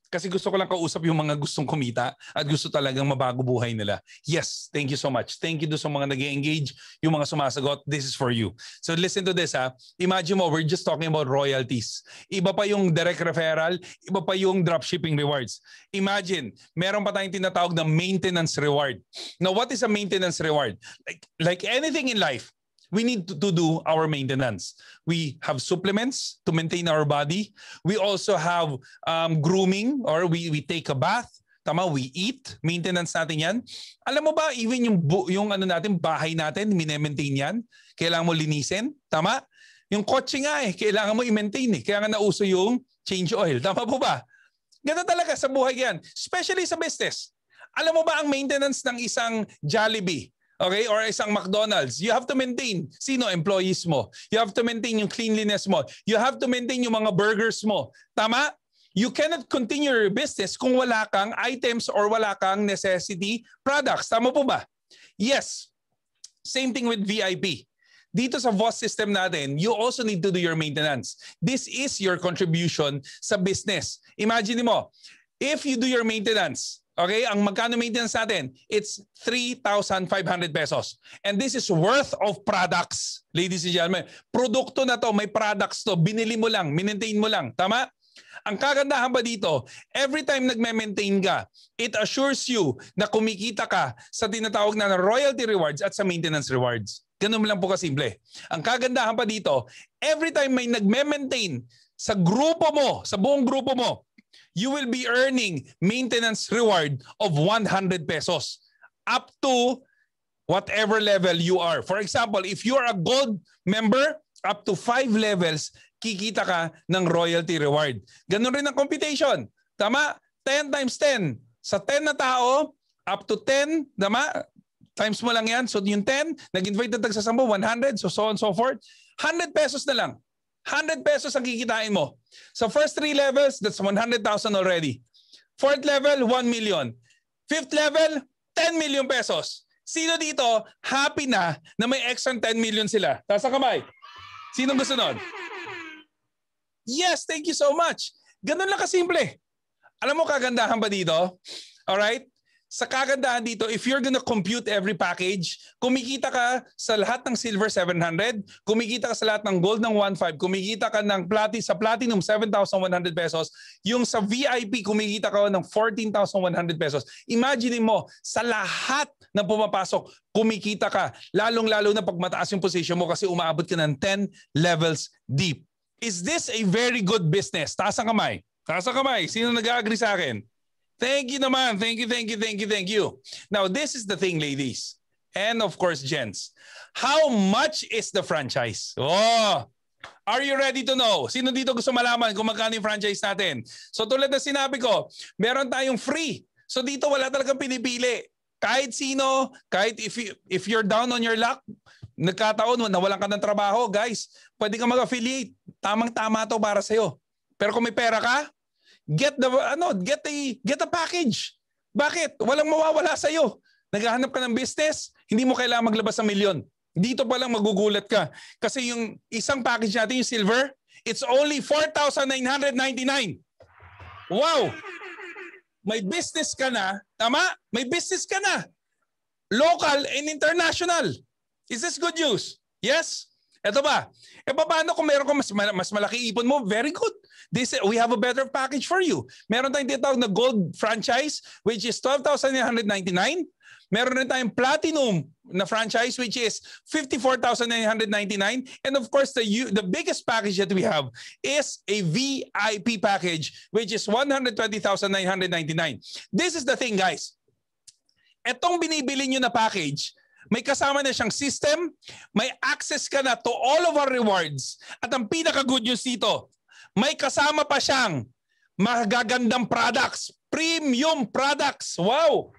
Kasi gusto ko lang kausap yung mga gustong kumita at gusto talagang mabago buhay nila. Yes, thank you so much. Thank you do sa mga nag engage yung mga sumasagot. This is for you. So listen to this ha. Imagine mo, we're just talking about royalties. Iba pa yung direct referral, iba pa yung dropshipping rewards. Imagine, meron pa tayong tinatawag na maintenance reward. Now, what is a maintenance reward? Like, like anything in life, we need to do our maintenance. We have supplements to maintain our body. We also have um, grooming or we, we take a bath. Tama, we eat. Maintenance natin yan. Alam mo ba, even yung, yung ano natin, bahay natin, minemaintain yan. Kailangan mo linisin. Tama? Yung kotse nga eh, kailangan mo i-maintain eh. Kaya nga nauso yung change oil. Tama po ba? Ganun talaga sa buhay yan. Especially sa business. Alam mo ba ang maintenance ng isang Jollibee? Okay? Or isang McDonald's. You have to maintain sino employees mo. You have to maintain yung cleanliness mo. You have to maintain yung mga burgers mo. Tama? You cannot continue your business kung wala kang items or wala kang necessity products. Tama po ba? Yes. Same thing with VIP. Dito sa VOS system natin, you also need to do your maintenance. This is your contribution sa business. Imagine mo, if you do your maintenance, Okay, ang magkano maintenance natin? It's 3,500 pesos. And this is worth of products, ladies and gentlemen. Produkto na to, may products to, binili mo lang, minentain mo lang. Tama? Ang kagandahan ba dito, every time nagme-maintain ka, it assures you na kumikita ka sa tinatawag na royalty rewards at sa maintenance rewards. Ganun lang po kasimple. Ang kagandahan pa dito, every time may nagme-maintain sa grupo mo, sa buong grupo mo, you will be earning maintenance reward of 100 pesos up to whatever level you are. For example, if you are a gold member, up to 5 levels, kikita ka ng royalty reward. Ganun rin ang computation. Tama? 10 times 10. Sa 10 na tao, up to 10, tama? Times mo lang yan. So yung 10, nag-invite na tagsasambo, 100, so so on so forth. 100 pesos na lang. 100 pesos ang kikitain mo. So first three levels, that's 100,000 already. Fourth level, 1 million. Fifth level, 10 million pesos. Sino dito happy na na may extra 10 million sila? Taas ang kamay. Sino gusto nun? Yes, thank you so much. Ganun lang kasimple. Alam mo kagandahan ba dito? All right sa kagandahan dito, if you're gonna compute every package, kumikita ka sa lahat ng silver 700, kumikita ka sa lahat ng gold ng 1.5, kumikita ka ng plati, sa platinum 7,100 pesos, yung sa VIP kumikita ka ng 14,100 pesos. Imagine mo, sa lahat na pumapasok, kumikita ka. Lalong-lalo na pag mataas yung position mo kasi umaabot ka ng 10 levels deep. Is this a very good business? Taas ang kamay. Taas ang kamay. Sino nag-agree sa akin? Thank you naman. Thank you, thank you, thank you, thank you. Now, this is the thing, ladies. And of course, gents. How much is the franchise? Oh, Are you ready to know? Sino dito gusto malaman kung magkano yung franchise natin? So tulad na sinabi ko, meron tayong free. So dito wala talagang pinipili. Kahit sino, kahit if, you, if you're down on your luck, nagkataon, nawalan ka ng trabaho, guys, pwede kang mag-affiliate. Tamang-tama to para sa'yo. Pero kung may pera ka, Get the ano, get a get a package. Bakit? Walang mawawala sa iyo. Naghahanap ka ng business, hindi mo kailangan maglabas ng milyon. Dito pa lang magugulat ka. Kasi yung isang package natin, yung silver, it's only 4,999. Wow! May business ka na. Tama? May business ka na. Local and international. Is this good news? Yes? Ito ba? E paano kung meron kang mas, mas malaki ipon mo? Very good. They say, we have a better package for you. Meron tayong tinatawag na gold franchise which is 12,999. Meron rin tayong platinum na franchise which is 54,999 and of course the the biggest package that we have is a VIP package which is 120,999. This is the thing guys. Etong binibili nyo na package, may kasama na siyang system, may access ka na to all of our rewards. At ang pinaka-good news dito, may kasama pa siyang magagandang products, premium products. Wow!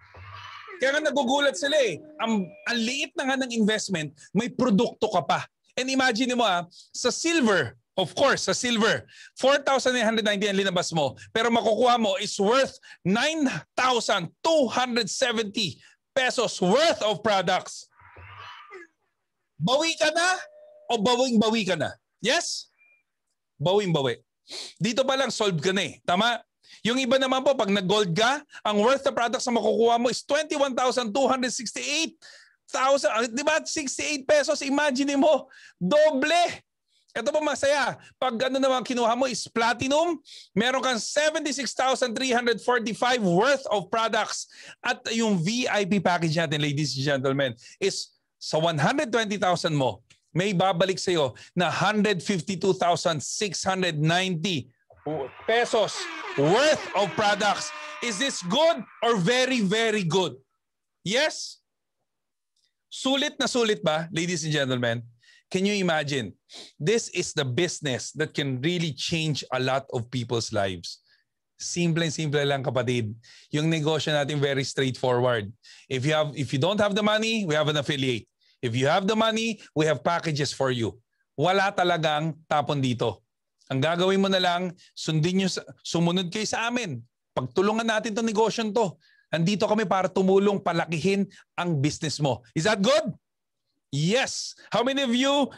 Kaya nga nagugulat sila eh. Ang, ang liit na nga ng investment, may produkto ka pa. And imagine mo ah, sa silver, Of course, sa silver, 4,890 ang linabas mo. Pero makukuha mo is worth 9,270 pesos worth of products. Bawi ka na o bawing-bawi ka na? Yes? Bawing-bawi. Dito pa lang solve ka na eh. Tama? Yung iba naman po, pag nag-gold ka, ang worth of products na makukuha mo is 21,268 thousand, ah, di ba? 68 pesos, imagine mo, doble ito pa masaya. Pag ano naman kinuha mo is platinum, meron kang 76,345 worth of products. At yung VIP package natin, ladies and gentlemen, is sa 120,000 mo, may babalik sa iyo na 152,690 pesos worth of products. Is this good or very, very good? Yes? Sulit na sulit ba, ladies and gentlemen? Can you imagine? This is the business that can really change a lot of people's lives. Simple and simple lang kapatid. Yung negosyo natin very straightforward. If you have if you don't have the money, we have an affiliate. If you have the money, we have packages for you. Wala talagang tapon dito. Ang gagawin mo na lang, sundin nyo, sumunod kayo sa amin. Pagtulungan natin tong negosyo to. Andito kami para tumulong palakihin ang business mo. Is that good? Yes! How many of you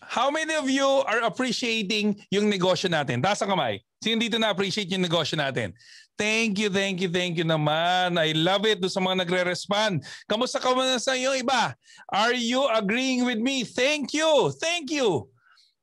How many of you are appreciating yung negosyo natin? Taas ang kamay. Sino dito na-appreciate yung negosyo natin? Thank you, thank you, thank you naman. I love it doon sa mga nagre-respond. Kamusta ka na sa iyo iba? Are you agreeing with me? Thank you, thank you.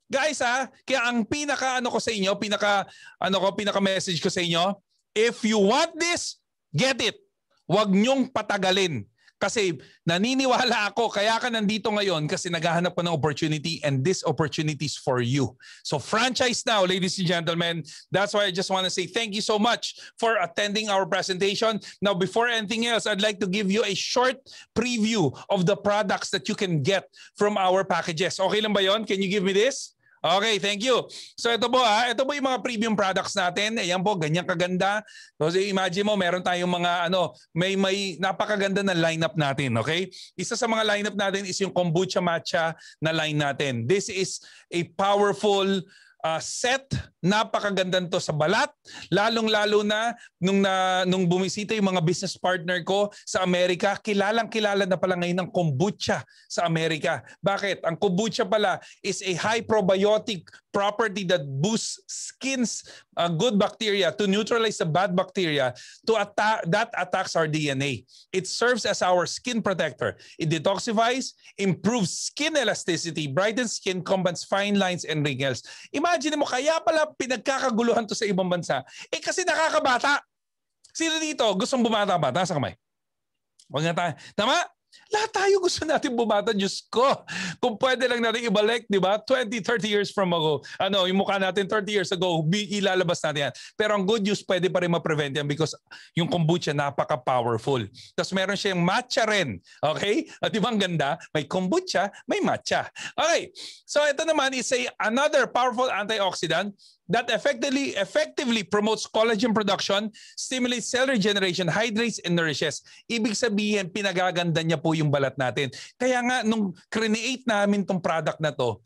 Guys ha, kaya ang pinaka ano ko sa inyo, pinaka ano ko, pinaka message ko sa inyo, if you want this, get it. Huwag niyong patagalin. Kasi naniniwala ako, kaya ka nandito ngayon kasi naghahanap ko ng opportunity and this opportunity is for you. So franchise now, ladies and gentlemen. That's why I just want to say thank you so much for attending our presentation. Now, before anything else, I'd like to give you a short preview of the products that you can get from our packages. Okay lang ba yon? Can you give me this? Okay, thank you. So ito po ha, ah, ito po yung mga premium products natin. Ayan po, ganyan kaganda. So imagine mo, meron tayong mga ano, may may napakaganda na lineup natin, okay? Isa sa mga lineup natin is yung kombucha matcha na line natin. This is a powerful uh, ah, set. Napakaganda to sa balat. Lalong-lalo na nung, na, nung bumisita yung mga business partner ko sa Amerika, kilalang-kilala na pala ngayon ang kombucha sa Amerika. Bakit? Ang kombucha pala is a high probiotic property that boosts skins uh, good bacteria to neutralize the bad bacteria to attack that attacks our DNA. It serves as our skin protector. It detoxifies, improves skin elasticity, brightens skin, combats fine lines and wrinkles. Imagine imagine mo, kaya pala pinagkakaguluhan to sa ibang bansa. Eh kasi nakakabata. Sino dito gustong bumata-bata sa kamay? Huwag na tayo. Tama? Lahat tayo gusto natin bumata, Diyos ko. Kung pwede lang natin ibalik, di ba? 20, 30 years from ago, ano, yung mukha natin 30 years ago, ilalabas natin yan. Pero ang good news, pwede pa rin ma-prevent yan because yung kombucha napaka-powerful. Tapos meron siyang matcha rin. Okay? At di ba ang ganda? May kombucha, may matcha. Okay. So ito naman is a another powerful antioxidant that effectively effectively promotes collagen production, stimulates cell regeneration, hydrates and nourishes. Ibig sabihin, pinagaganda niya po yung balat natin. Kaya nga, nung create namin tong product na to,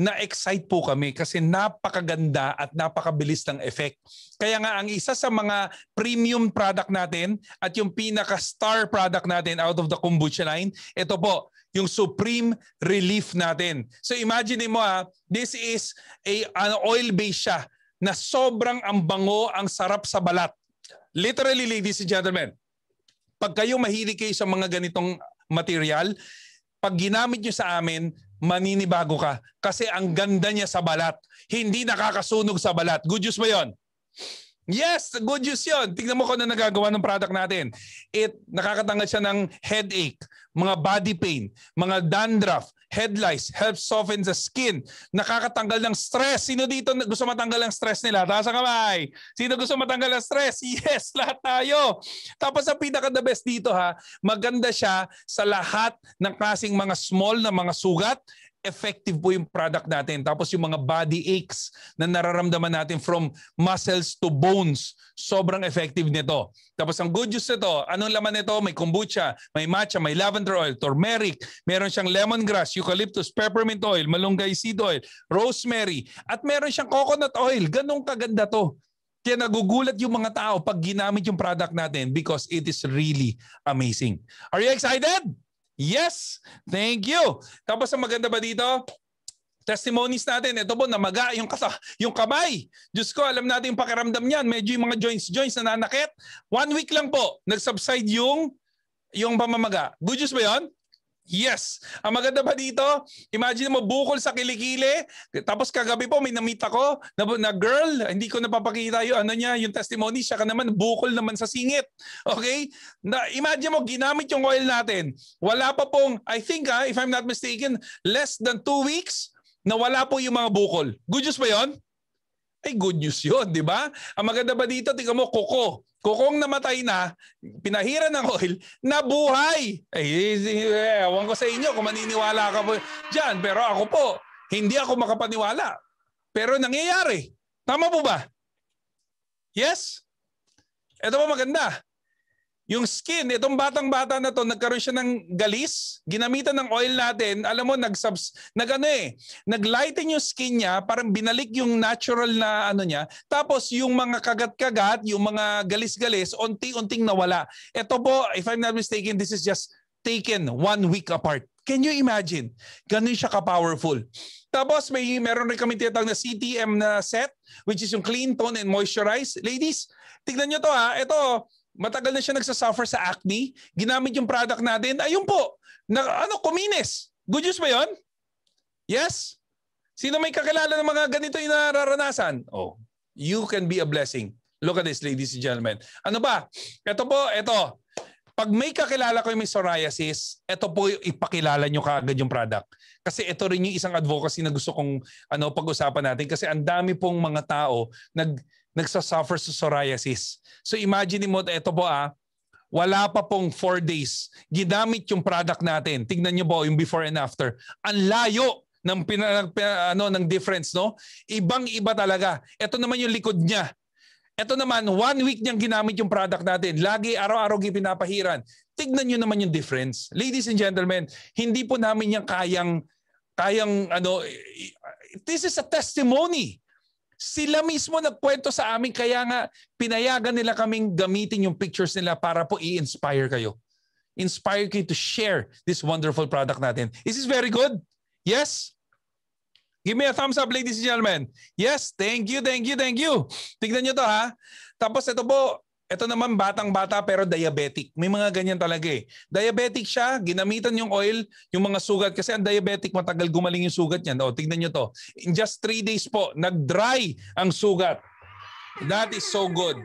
na-excite po kami kasi napakaganda at napakabilis ng effect. Kaya nga ang isa sa mga premium product natin at yung pinaka-star product natin out of the kombucha line, ito po, yung supreme relief natin. So imagine mo ha, ah, this is a, an oil base siya na sobrang ang bango, ang sarap sa balat. Literally, ladies and gentlemen, pag kayo mahilig kayo sa mga ganitong material, pag ginamit nyo sa amin, maninibago ka. Kasi ang ganda niya sa balat. Hindi nakakasunog sa balat. Good news ba yon? Yes, good news yun. Tignan mo kung ano nagagawa ng product natin. It, nakakatanggal siya ng headache, mga body pain, mga dandruff, head lice, helps soften the skin, nakakatanggal ng stress. Sino dito gusto matanggal ng stress nila? Taas ang kamay. Sino gusto matanggal ng stress? Yes, lahat tayo. Tapos ang pinaka-the best dito ha, maganda siya sa lahat ng klaseng mga small na mga sugat effective po yung product natin. Tapos yung mga body aches na nararamdaman natin from muscles to bones, sobrang effective nito. Tapos ang good juice nito, anong laman nito? May kombucha, may matcha, may lavender oil, turmeric, meron siyang lemongrass, eucalyptus, peppermint oil, malunggay seed oil, rosemary, at meron siyang coconut oil. Ganong kaganda to. Kaya nagugulat yung mga tao pag ginamit yung product natin because it is really amazing. Are you excited? Yes! Thank you! Tapos ang maganda ba dito? testimonies natin, ito po, namaga yung, kasa, yung kamay. Diyos ko, alam natin yung pakiramdam niyan. Medyo yung mga joints-joints na nanakit. One week lang po, nag-subside yung, yung pamamaga. Good news ba yon? Yes! Ang maganda ba dito? Imagine mo, bukol sa kilikili. Tapos kagabi po, may namita ko na, na girl, hindi ko napapakita yung, ano niya, yung testimony. Siya ka naman, bukol naman sa singit. Okay? Na, imagine mo, ginamit yung oil natin. Wala pa pong, I think, ha, ah, if I'm not mistaken, less than two weeks na wala po yung mga bukol. Good news ba yon? ay good news yun, di ba? Ang maganda ba dito, tingnan mo, Coco. Coco ang namatay na, pinahira ng oil, nabuhay. Eh, ewan ko sa inyo kung maniniwala ka po dyan. Pero ako po, hindi ako makapaniwala. Pero nangyayari. Tama po ba? Yes? Ito po maganda. Yung skin, itong batang-bata na to, nagkaroon siya ng galis, ginamitan ng oil natin, alam mo, nag, nag ano eh, naglighten yung skin niya, parang binalik yung natural na ano niya, tapos yung mga kagat-kagat, yung mga galis-galis, unti-unting nawala. Ito po, if I'm not mistaken, this is just taken one week apart. Can you imagine? Ganun siya ka-powerful. Tapos may meron rin kami tinatawag na CTM na set which is yung clean, tone, and moisturize. Ladies, tignan nyo to ha. Ito, Matagal na siya nagsasuffer sa acne. Ginamit yung product natin. Ayun po. Na, ano, kumines. Good news ba yon? Yes? Sino may kakilala ng mga ganito yung nararanasan? Oh, you can be a blessing. Look at this, ladies and gentlemen. Ano ba? Ito po, ito. Pag may kakilala ko yung may psoriasis, ito po ipakilala nyo kaagad yung product. Kasi ito rin yung isang advocacy na gusto kong ano, pag-usapan natin. Kasi ang dami pong mga tao nag, nagsasuffer sa psoriasis. So imagine mo, ito po ah, wala pa pong 4 days. Ginamit yung product natin. Tignan nyo po yung before and after. Ang layo ng, pina, ano, ng difference. No? Ibang-iba talaga. Ito naman yung likod niya. Ito naman, one week niyang ginamit yung product natin. Lagi araw-araw pinapahiran. Tignan nyo naman yung difference. Ladies and gentlemen, hindi po namin yung kayang kayang ano this is a testimony sila mismo nagkwento sa amin kaya nga pinayagan nila kaming gamitin yung pictures nila para po i-inspire kayo. Inspire kayo to share this wonderful product natin. Is this very good? Yes? Give me a thumbs up, ladies and gentlemen. Yes, thank you, thank you, thank you. Tignan nyo to ha. Tapos ito po, ito naman batang-bata pero diabetic. May mga ganyan talaga eh. Diabetic siya, ginamitan yung oil, yung mga sugat. Kasi ang diabetic, matagal gumaling yung sugat niya. O, tignan nyo to. In just 3 days po, nag-dry ang sugat. That is so good.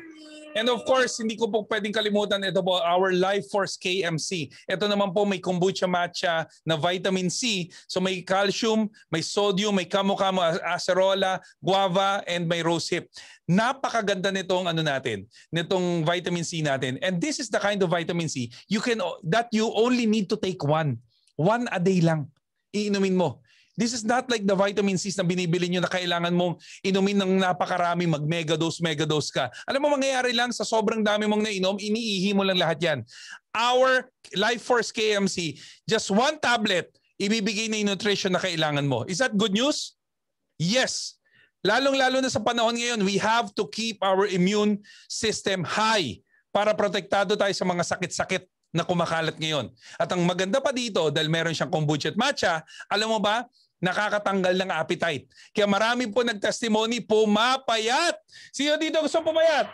And of course, hindi ko po pwedeng kalimutan ito po, our Life Force KMC. Ito naman po may kombucha matcha na vitamin C. So may calcium, may sodium, may kamo-kamo, acerola, guava, and may rosehip. Napakaganda nitong ano natin, nitong vitamin C natin. And this is the kind of vitamin C you can that you only need to take one. One a day lang. Iinumin mo. This is not like the vitamin C na binibili nyo na kailangan mong inumin ng napakarami, mag mega dose, mega dose ka. Alam mo, mangyayari lang sa sobrang dami mong nainom, iniihi mo lang lahat yan. Our Life Force KMC, just one tablet, ibibigay na yung nutrition na kailangan mo. Is that good news? Yes. Lalong-lalo na sa panahon ngayon, we have to keep our immune system high para protektado tayo sa mga sakit-sakit na kumakalat ngayon. At ang maganda pa dito, dahil meron siyang kombucha at matcha, alam mo ba, nakakatanggal ng appetite. Kaya marami po nagtestimony, pumapayat. Sino dito gusto pumayat?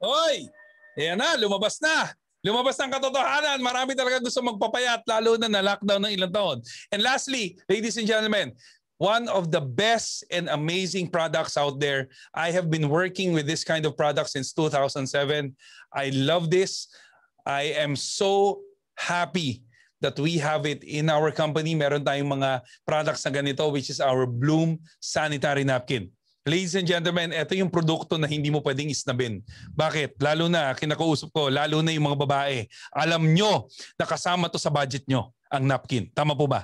Hoy! Ayan na, lumabas na. Lumabas ang katotohanan. Marami talaga gusto magpapayat, lalo na na-lockdown ng ilang taon. And lastly, ladies and gentlemen, one of the best and amazing products out there. I have been working with this kind of product since 2007. I love this. I am so happy that we have it in our company. Meron tayong mga products na ganito which is our Bloom Sanitary Napkin. Ladies and gentlemen, ito yung produkto na hindi mo pwedeng isnabin. Bakit? Lalo na, kinakausap ko, lalo na yung mga babae. Alam nyo na kasama to sa budget nyo, ang napkin. Tama po ba?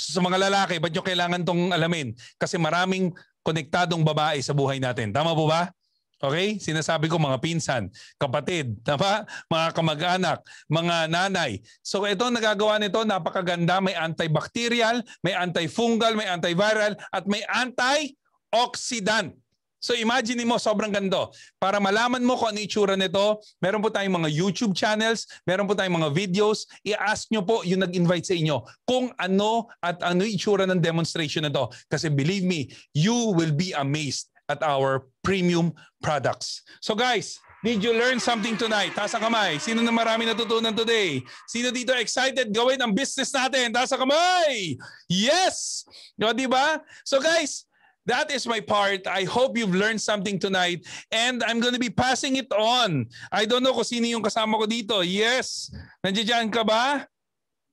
So, sa mga lalaki, ba't nyo kailangan tong alamin? Kasi maraming konektadong babae sa buhay natin. Tama po ba? Okay? Sinasabi ko mga pinsan, kapatid, tama? mga kamag-anak, mga nanay. So ito nagagawa nito, napakaganda. May antibacterial, may antifungal, may antiviral, at may antioxidant. So imagine mo, sobrang gando. Para malaman mo kung ano itsura nito, meron po tayong mga YouTube channels, meron po tayong mga videos. I-ask nyo po yung nag-invite sa inyo kung ano at ano itsura ng demonstration na to. Kasi believe me, you will be amazed at our premium products. So guys, did you learn something tonight? Taas ang kamay. Sino na marami natutunan today? Sino dito excited gawin ang business natin? Taas ang kamay! Yes! No, di ba? So guys, That is my part. I hope you've learned something tonight. And I'm going to be passing it on. I don't know kung sino yung kasama ko dito. Yes. Nandiyan ka ba?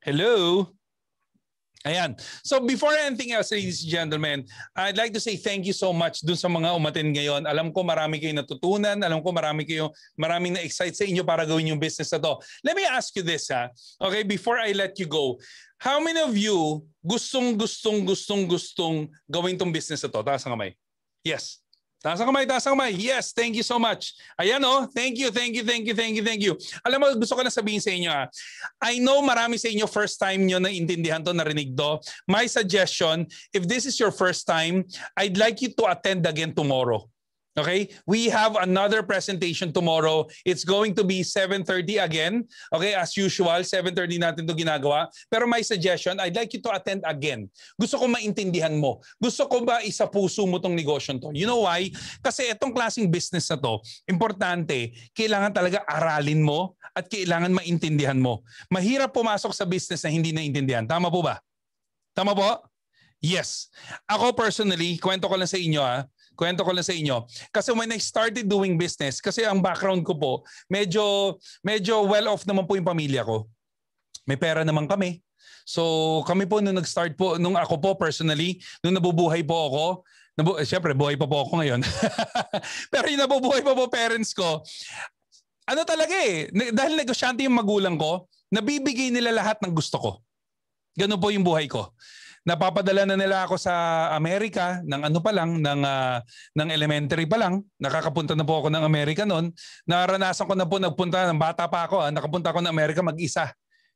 Hello? Ayan. So before anything else, ladies and gentlemen, I'd like to say thank you so much dun sa mga umatin ngayon. Alam ko marami kayong natutunan. Alam ko marami kayo, maraming na-excite sa inyo para gawin yung business na to. Let me ask you this ha. Okay, before I let you go, how many of you gustong gustong gustong gustong gawin tong business na to? Taas ang kamay. Yes. Taas ang kamay, taas ang kamay. Yes, thank you so much. Ayan o, oh, thank you, thank you, thank you, thank you, thank you. Alam mo, gusto ko na sabihin sa inyo ah. I know marami sa inyo first time nyo intindihan to, narinig to. My suggestion, if this is your first time, I'd like you to attend again tomorrow. Okay? We have another presentation tomorrow. It's going to be 7.30 again. Okay? As usual, 7.30 natin to ginagawa. Pero my suggestion, I'd like you to attend again. Gusto ko maintindihan mo. Gusto ko ba isa puso mo tong negosyo to? You know why? Kasi itong klaseng business na to, importante, kailangan talaga aralin mo at kailangan maintindihan mo. Mahirap pumasok sa business na hindi naintindihan. Tama po ba? Tama po? Yes. Ako personally, kwento ko lang sa inyo ah, Kwento ko lang sa inyo. Kasi when I started doing business, kasi ang background ko po, medyo, medyo well-off naman po yung pamilya ko. May pera naman kami. So kami po nung nag-start po, nung ako po personally, nung nabubuhay po ako, nabu- eh, syempre buhay pa po ako ngayon. Pero yung nabubuhay pa po parents ko, ano talaga eh, dahil negosyante yung magulang ko, nabibigay nila lahat ng gusto ko. Ganun po yung buhay ko napapadala na nila ako sa Amerika ng ano pa lang, ng, uh, ng elementary pa lang. Nakakapunta na po ako ng Amerika noon. Naranasan ko na po nagpunta, ng bata pa ako, ha? Ah, nakapunta ako ng Amerika mag-isa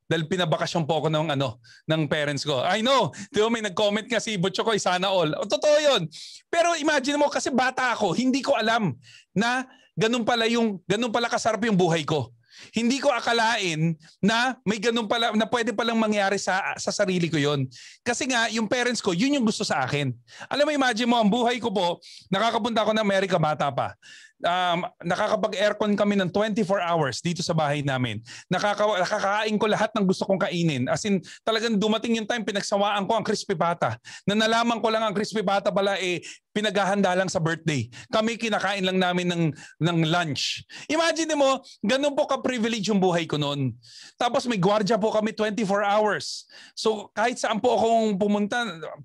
dahil pinabakasyon po ako ng ano ng parents ko. I know, di ba may nag-comment nga si Butcho ko, eh, sana all. O, totoo yun. Pero imagine mo, kasi bata ako, hindi ko alam na ganun pala yung, ganun pala kasarap yung buhay ko. Hindi ko akalain na may ganun pala, na pwede lang mangyari sa, sa sarili ko yon. Kasi nga, yung parents ko, yun yung gusto sa akin. Alam mo, imagine mo, ang buhay ko po, nakakapunta ako ng Amerika bata pa um, nakakapag-aircon kami ng 24 hours dito sa bahay namin. Nakaka- nakakain ko lahat ng gusto kong kainin. As in, talagang dumating yung time, pinagsawaan ko ang crispy pata. Na nalaman ko lang ang crispy pata pala eh, pinaghahanda lang sa birthday. Kami kinakain lang namin ng, ng lunch. Imagine mo, ganun po ka-privilege yung buhay ko noon. Tapos may gwardiya po kami 24 hours. So kahit saan po akong pumunta,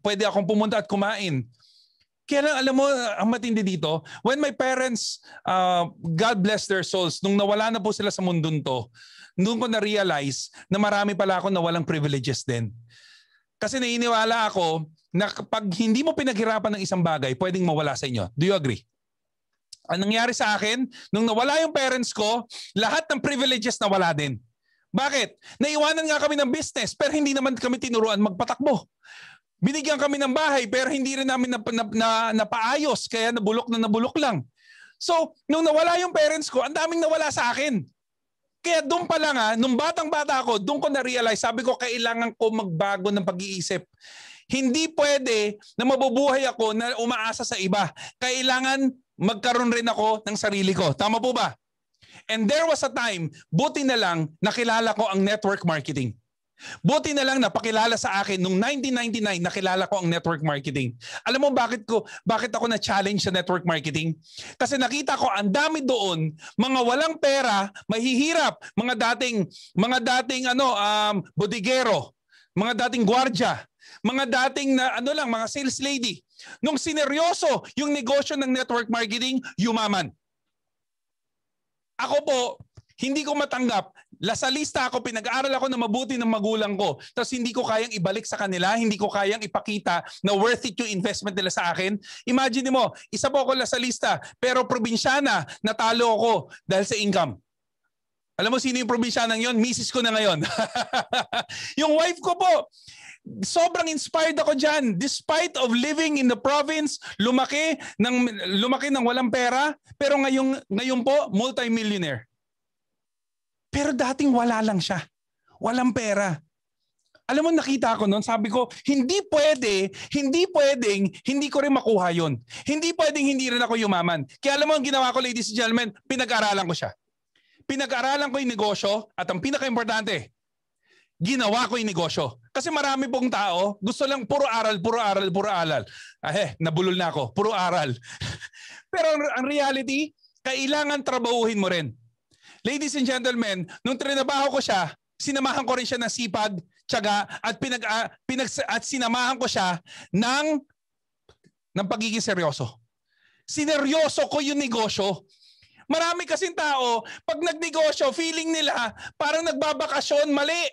pwede akong pumunta at kumain. Kaya alam mo, ang matindi dito, when my parents, uh, God bless their souls, nung nawala na po sila sa mundong to, noon ko na-realize na marami pala ako na walang privileges din. Kasi naiiniwala ako na kapag hindi mo pinaghirapan ng isang bagay, pwedeng mawala sa inyo. Do you agree? Ang nangyari sa akin, nung nawala yung parents ko, lahat ng privileges nawala din. Bakit? Naiwanan nga kami ng business pero hindi naman kami tinuruan magpatakbo. Binigyan kami ng bahay pero hindi rin namin na, nap, na, napaayos kaya nabulok na nabulok lang. So, nung nawala yung parents ko, ang daming nawala sa akin. Kaya doon pa lang ha, ah, nung batang-bata ako, doon ko na-realize, sabi ko kailangan ko magbago ng pag-iisip. Hindi pwede na mabubuhay ako na umaasa sa iba. Kailangan magkaroon rin ako ng sarili ko. Tama po ba? And there was a time, buti na lang, nakilala ko ang network marketing. Buti na lang napakilala sa akin nung 1999 nakilala ko ang network marketing. Alam mo bakit ko bakit ako na challenge sa network marketing? Kasi nakita ko ang dami doon mga walang pera, mahihirap, mga dating mga dating ano um bodigero, mga dating gwardiya, mga dating na ano lang mga sales lady. Nung sineryoso yung negosyo ng network marketing, yumaman. Ako po, hindi ko matanggap Lasalista ako, pinag-aaral ako na mabuti ng magulang ko. Tapos hindi ko kayang ibalik sa kanila, hindi ko kayang ipakita na worth it yung investment nila sa akin. Imagine mo, isa po ako lasalista, pero probinsyana, natalo ako dahil sa income. Alam mo sino yung probinsyanang yon? Misis ko na ngayon. yung wife ko po, sobrang inspired ako diyan. Despite of living in the province, lumaki ng lumaki ng walang pera, pero ngayong ngayon po multimillionaire. Pero dating wala lang siya. Walang pera. Alam mo, nakita ko noon, sabi ko, hindi pwede, hindi pwedeng, hindi ko rin makuha yon. Hindi pwedeng hindi rin ako yumaman. Kaya alam mo, ang ginawa ko, ladies and gentlemen, pinag-aralan ko siya. Pinag-aralan ko yung negosyo at ang pinaka-importante, ginawa ko yung negosyo. Kasi marami pong tao, gusto lang puro aral, puro aral, puro aral. Ahe, nabulol na ako, puro aral. Pero ang, ang reality, kailangan trabahuhin mo rin. Ladies and gentlemen, nung trinabaho ko siya, sinamahan ko rin siya ng sipag, tiyaga, at, pinag, uh, pinag, at sinamahan ko siya ng, ng pagiging seryoso. Sineryoso ko yung negosyo. Marami kasing tao, pag nagnegosyo, feeling nila parang nagbabakasyon, mali.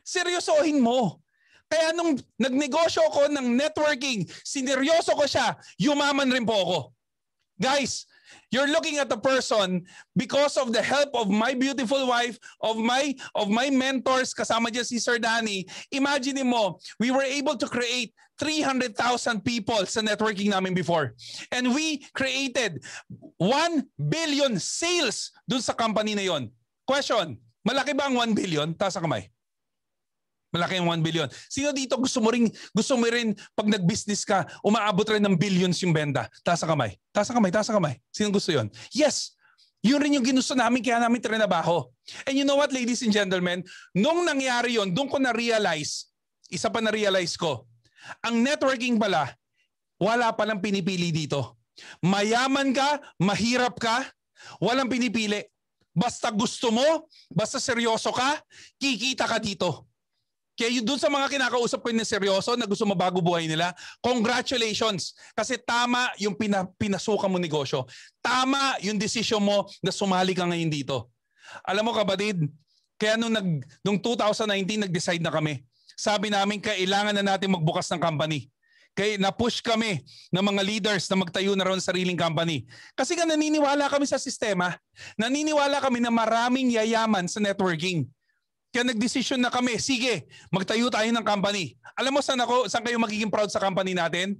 Seryosohin mo. Kaya nung nagnegosyo ako ng networking, sineryoso ko siya, yumaman rin po ako. Guys, You're looking at a person because of the help of my beautiful wife, of my of my mentors, kasama dyan si Sir Danny. Imagine mo, we were able to create 300,000 people sa networking namin before. And we created 1 billion sales dun sa company na yon. Question, malaki ba ang 1 billion? Taas sa kamay. Malaki ang 1 billion. Sino dito gusto mo rin, gusto mo rin pag nag-business ka, umaabot rin ng billions yung benta? Taas ang kamay. Taas ang kamay, taas ang kamay. Sino gusto yon? Yes! Yun rin yung ginusto namin, kaya namin trinabaho. And you know what, ladies and gentlemen? Nung nangyari yon, doon ko na-realize, isa pa na-realize ko, ang networking pala, wala palang pinipili dito. Mayaman ka, mahirap ka, walang pinipili. Basta gusto mo, basta seryoso ka, kikita ka dito. Kaya yun, dun sa mga kinakausap ko na seryoso na gusto mabago buhay nila, congratulations! Kasi tama yung pina, pinasukan mo negosyo. Tama yung desisyon mo na sumali ka ngayon dito. Alam mo kapatid, kaya nung, nag, nung 2019 nag-decide na kami, sabi namin kailangan na natin magbukas ng company. Kaya na-push kami ng mga leaders na magtayo na ron sariling company. Kasi nga naniniwala kami sa sistema, naniniwala kami na maraming yayaman sa networking. Kaya nagdesisyon na kami, sige, magtayo tayo ng company. Alam mo saan ako, saan kayo magiging proud sa company natin?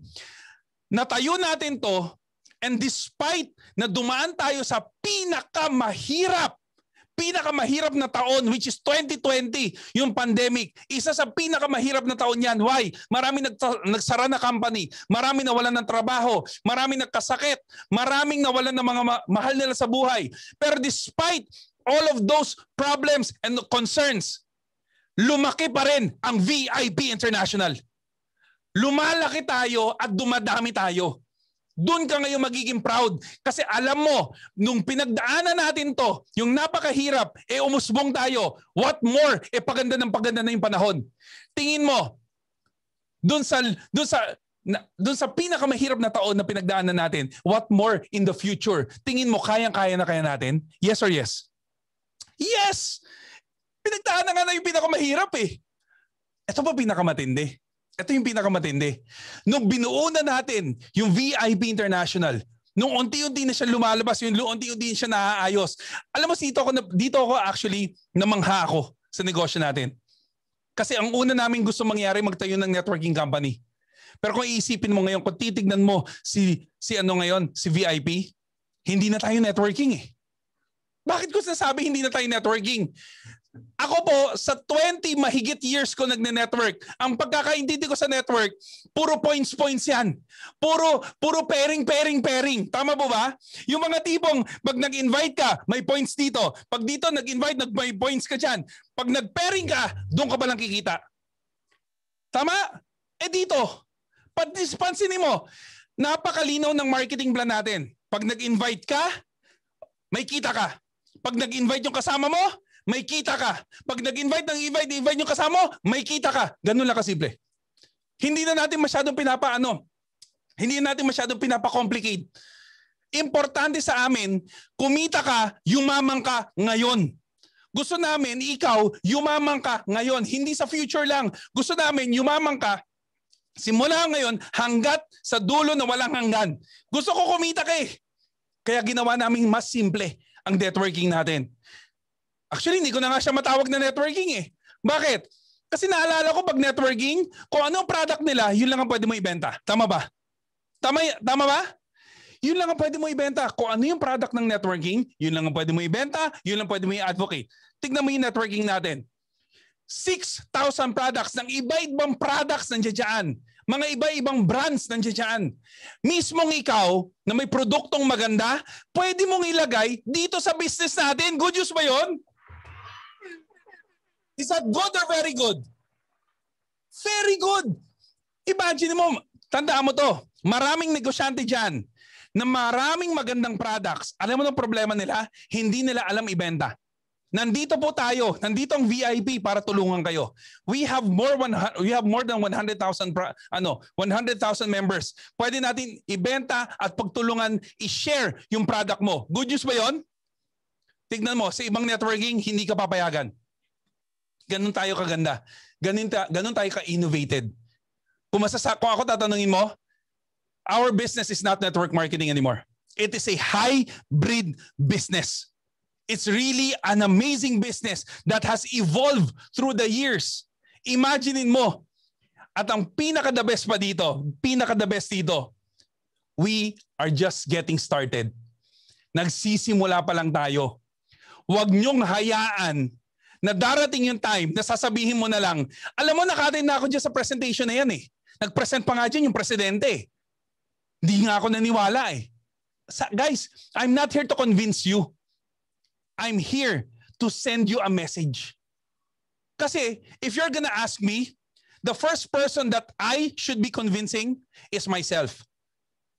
Natayo natin to and despite na dumaan tayo sa pinakamahirap pinakamahirap na taon which is 2020, yung pandemic. Isa sa pinakamahirap na taon yan. Why? Marami nag nagsara na company, marami nawalan ng trabaho, marami nagkasakit, maraming nawalan ng mga ma- mahal nila sa buhay. Pero despite all of those problems and concerns, lumaki pa rin ang VIP International. Lumalaki tayo at dumadami tayo. Doon ka ngayon magiging proud. Kasi alam mo, nung pinagdaanan natin to, yung napakahirap, e eh umusbong tayo. What more? E eh paganda ng paganda na yung panahon. Tingin mo, doon sa, doon sa, na, doon sa pinakamahirap na taon na pinagdaanan natin, what more in the future? Tingin mo, kayang-kaya na kaya natin? Yes or yes? Yes! Pinagdaanan nga na yung pinakamahirap eh. Ito pa pinakamatindi. Ito yung pinakamatindi. Nung binuo na natin yung VIP International, nung unti-unti na siya lumalabas, yung unti-unti siya naaayos. Alam mo, dito ako, dito ako actually namangha ako sa negosyo natin. Kasi ang una namin gusto mangyari, magtayo ng networking company. Pero kung iisipin mo ngayon, kung titignan mo si, si ano ngayon, si VIP, hindi na tayo networking eh. Bakit ko sinasabi hindi na tayo networking? Ako po, sa 20 mahigit years ko nagne-network, ang pagkakaintindi ko sa network, puro points-points yan. Puro, puro pairing, pairing, pairing. Tama po ba? Yung mga tipong, pag nag-invite ka, may points dito. Pag dito nag-invite, nag may points ka dyan. Pag nag-pairing ka, doon ka ba lang kikita? Tama? Eh dito, pansinin mo, napakalinaw ng marketing plan natin. Pag nag-invite ka, may kita ka. Pag nag-invite yung kasama mo, may kita ka. Pag nag-invite ng invite, invite yung kasama mo, may kita ka. Ganun lang kasimple. Hindi na natin masyadong pinapaano. Hindi na natin masyadong pinapakomplicate. Importante sa amin, kumita ka, yumamang ka ngayon. Gusto namin ikaw yumamang ka ngayon, hindi sa future lang. Gusto namin yumamang ka simula ngayon hanggat sa dulo na walang hanggan. Gusto ko kumita ka eh. Kaya ginawa namin mas simple ang networking natin. Actually, hindi ko na nga siya matawag na networking eh. Bakit? Kasi naalala ko pag networking, kung ano ang product nila, yun lang ang pwede mo ibenta. Tama ba? Tama, tama ba? Yun lang ang pwede mo ibenta. Kung ano yung product ng networking, yun lang ang pwede mo ibenta, yun lang pwede mo i-advocate. Tignan mo yung networking natin. 6,000 products ng iba-ibang products ng dyan. Mga iba-ibang brands nandiyan dyan. Mismong ikaw na may produktong maganda, pwede mong ilagay dito sa business natin. Good news ba yon? Is that good or very good? Very good. Imagine mo, tandaan mo to, maraming negosyante dyan na maraming magandang products. Alam mo ng problema nila? Hindi nila alam ibenta. Nandito po tayo. Nandito ang VIP para tulungan kayo. We have more one, we have more than 100,000 ano, 100,000 members. Pwede natin ibenta at pagtulungan i-share yung product mo. Good news ba 'yon? Tignan mo, sa ibang networking hindi ka papayagan. Ganun tayo kaganda. Ganun, ta, ganun tayo ka-innovated. Kung, masasa, kung ako tatanungin mo, our business is not network marketing anymore. It is a hybrid business. It's really an amazing business that has evolved through the years. Imaginin mo, at ang pinaka-the best pa dito, pinaka-the best dito, we are just getting started. Nagsisimula pa lang tayo. Huwag niyong hayaan na darating yung time na sasabihin mo na lang, alam mo nakatin na ako dyan sa presentation na yan eh. Nag-present pa nga dyan yung presidente. Eh. Hindi nga ako naniwala eh. Sa, guys, I'm not here to convince you. I'm here to send you a message. Kasi if you're gonna ask me, the first person that I should be convincing is myself.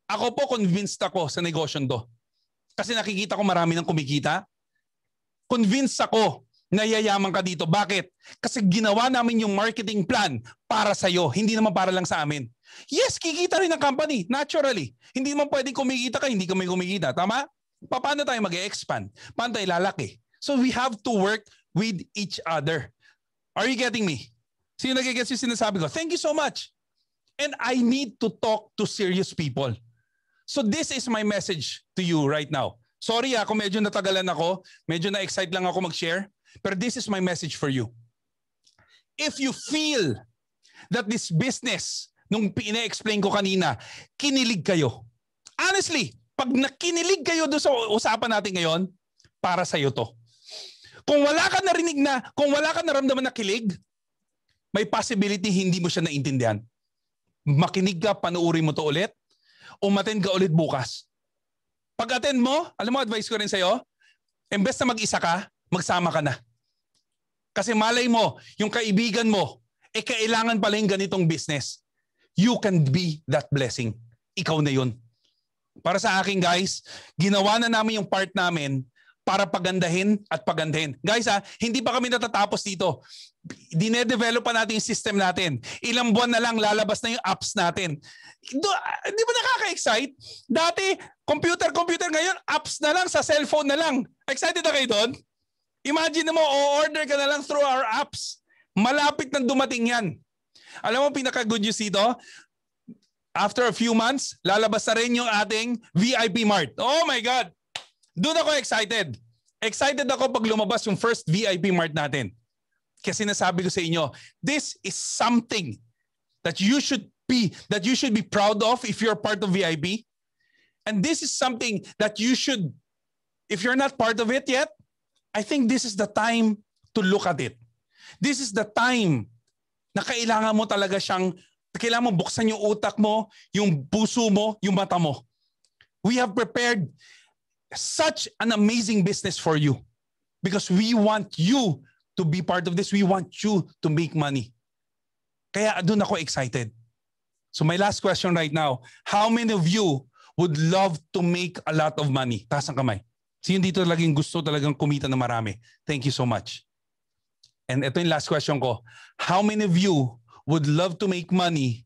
Ako po convinced ako sa negosyo do. Kasi nakikita ko marami nang kumikita. Convinced ako na yayaman ka dito. Bakit? Kasi ginawa namin yung marketing plan para sa'yo, hindi naman para lang sa amin. Yes, kikita rin ang company, naturally. Hindi naman pwedeng kumikita ka, hindi kami kumikita. Tama? Paano tayo mag-expand? Paano tayo lalaki? So we have to work with each other. Are you getting me? Sino nagigets yung sinasabi ko? Thank you so much. And I need to talk to serious people. So this is my message to you right now. Sorry ha, ah, kung medyo natagalan ako, medyo na-excite lang ako mag-share, pero this is my message for you. If you feel that this business, nung pina explain ko kanina, kinilig kayo. Honestly, pag nakinilig kayo doon sa usapan natin ngayon, para sa iyo to. Kung wala ka narinig na, kung wala ka naramdaman na kilig, may possibility hindi mo siya naintindihan. Makinig ka, panuuri mo to ulit, umaten ka ulit bukas. Pag attend mo, alam mo advice ko rin sa'yo, imbes na mag-isa ka, magsama ka na. Kasi malay mo, yung kaibigan mo, eh kailangan pala yung ganitong business. You can be that blessing. Ikaw na yun para sa akin guys, ginawa na namin yung part namin para pagandahin at pagandahin. Guys ha, hindi pa kami natatapos dito. Dine-develop pa natin yung system natin. Ilang buwan na lang lalabas na yung apps natin. Do, ah, di ba nakaka-excite? Dati, computer, computer. Ngayon, apps na lang sa cellphone na lang. Excited na kayo doon? Imagine mo, o-order ka na lang through our apps. Malapit nang dumating yan. Alam mo, pinaka-good news dito, after a few months, lalabas na rin yung ating VIP Mart. Oh my God! Doon ako excited. Excited ako pag lumabas yung first VIP Mart natin. Kasi nasabi ko sa inyo, this is something that you should be that you should be proud of if you're part of VIP. And this is something that you should if you're not part of it yet, I think this is the time to look at it. This is the time na kailangan mo talaga siyang kailangan mo buksan yung utak mo, yung puso mo, yung mata mo. We have prepared such an amazing business for you because we want you to be part of this. We want you to make money. Kaya doon ako excited. So my last question right now, how many of you would love to make a lot of money? Taas ang kamay. Sino dito talagang gusto talagang kumita na marami? Thank you so much. And ito yung last question ko. How many of you would love to make money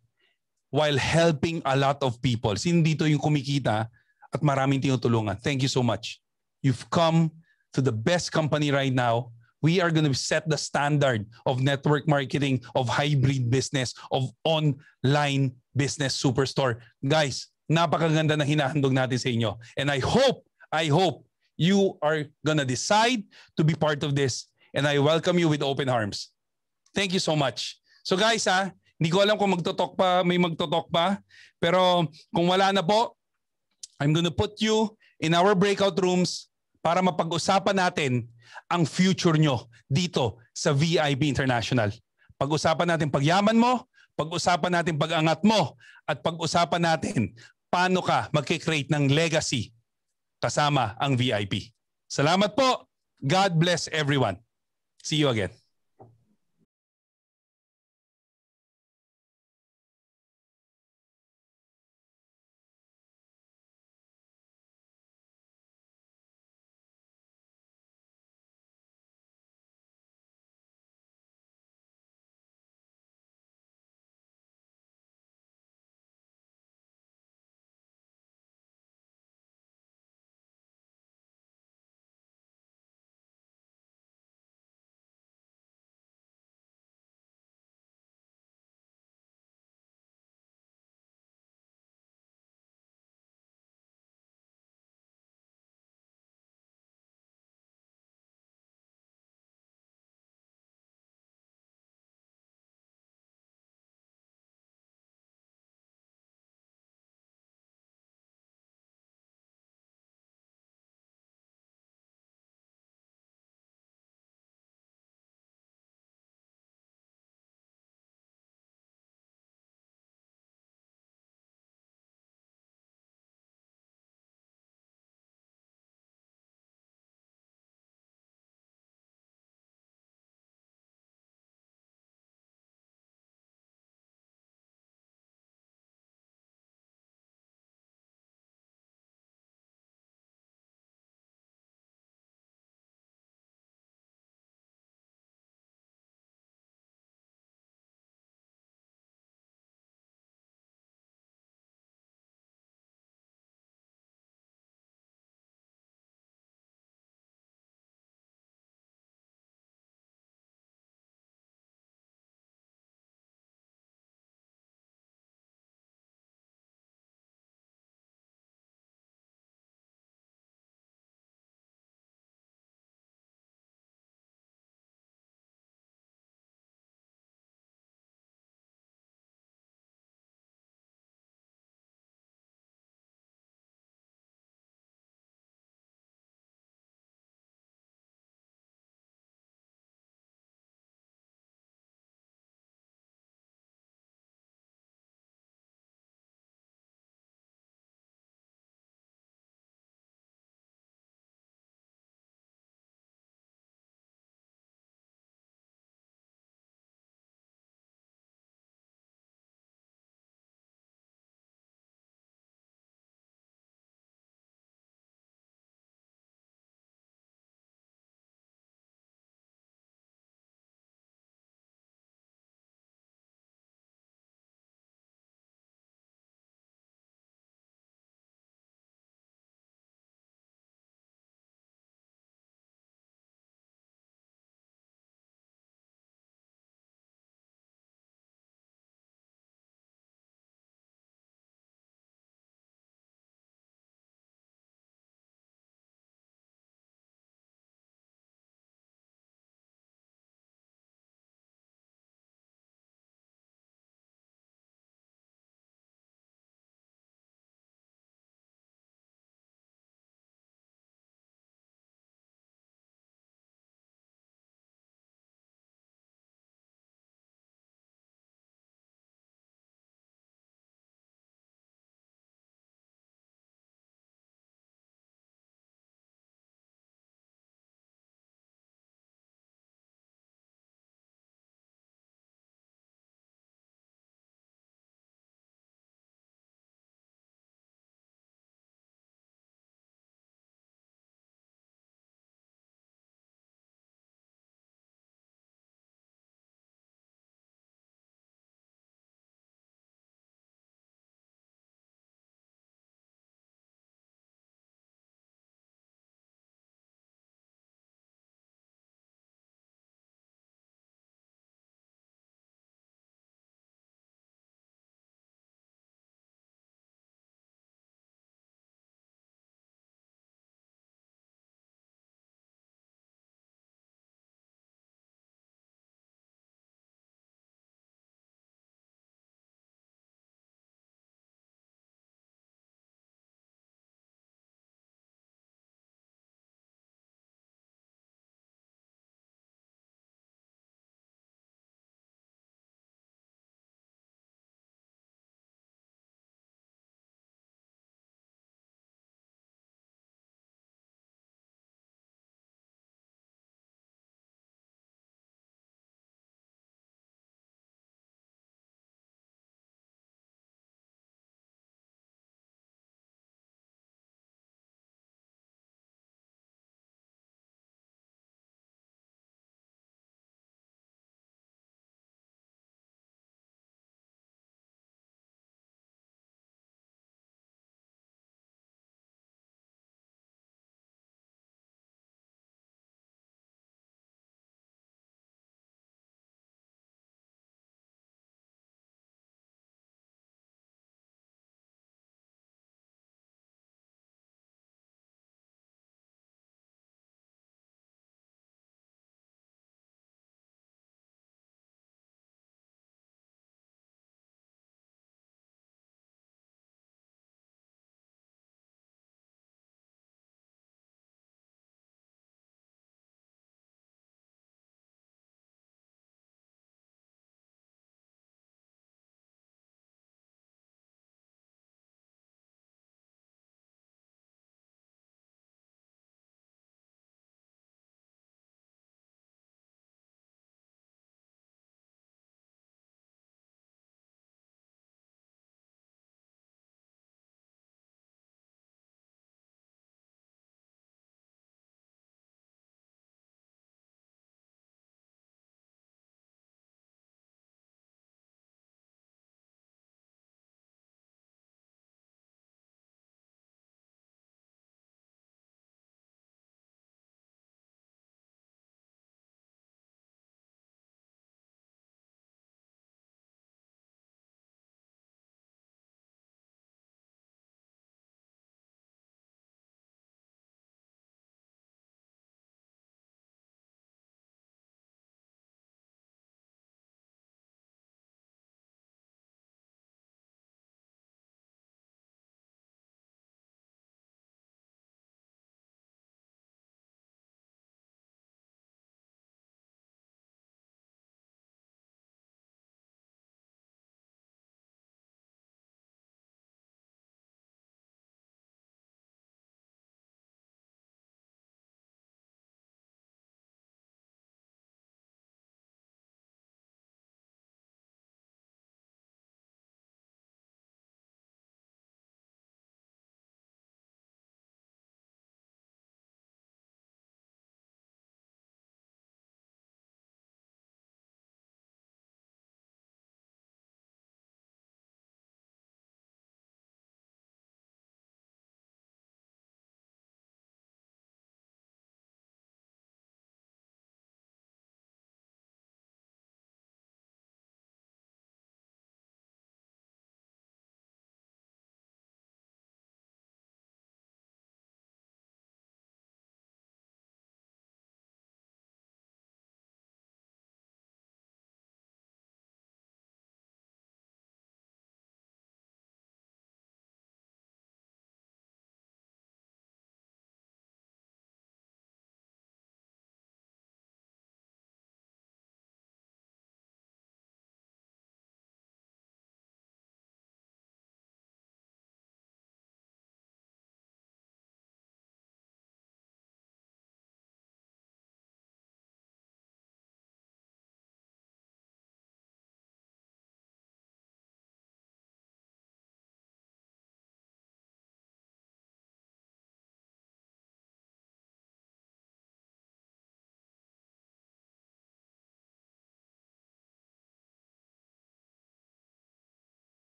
while helping a lot of people. Sino dito yung kumikita at maraming tinutulungan? Thank you so much. You've come to the best company right now. We are going to set the standard of network marketing, of hybrid business, of online business superstore. Guys, napakaganda na hinahandog natin sa inyo. And I hope, I hope you are going to decide to be part of this. And I welcome you with open arms. Thank you so much. So guys ha, ah, hindi ko alam kung magtotalk pa, may magtotalk pa. Pero kung wala na po, I'm gonna put you in our breakout rooms para mapag-usapan natin ang future nyo dito sa VIB International. Pag-usapan natin pagyaman mo, pag-usapan natin pag-angat mo, at pag-usapan natin paano ka magkikreate ng legacy kasama ang VIP. Salamat po. God bless everyone. See you again.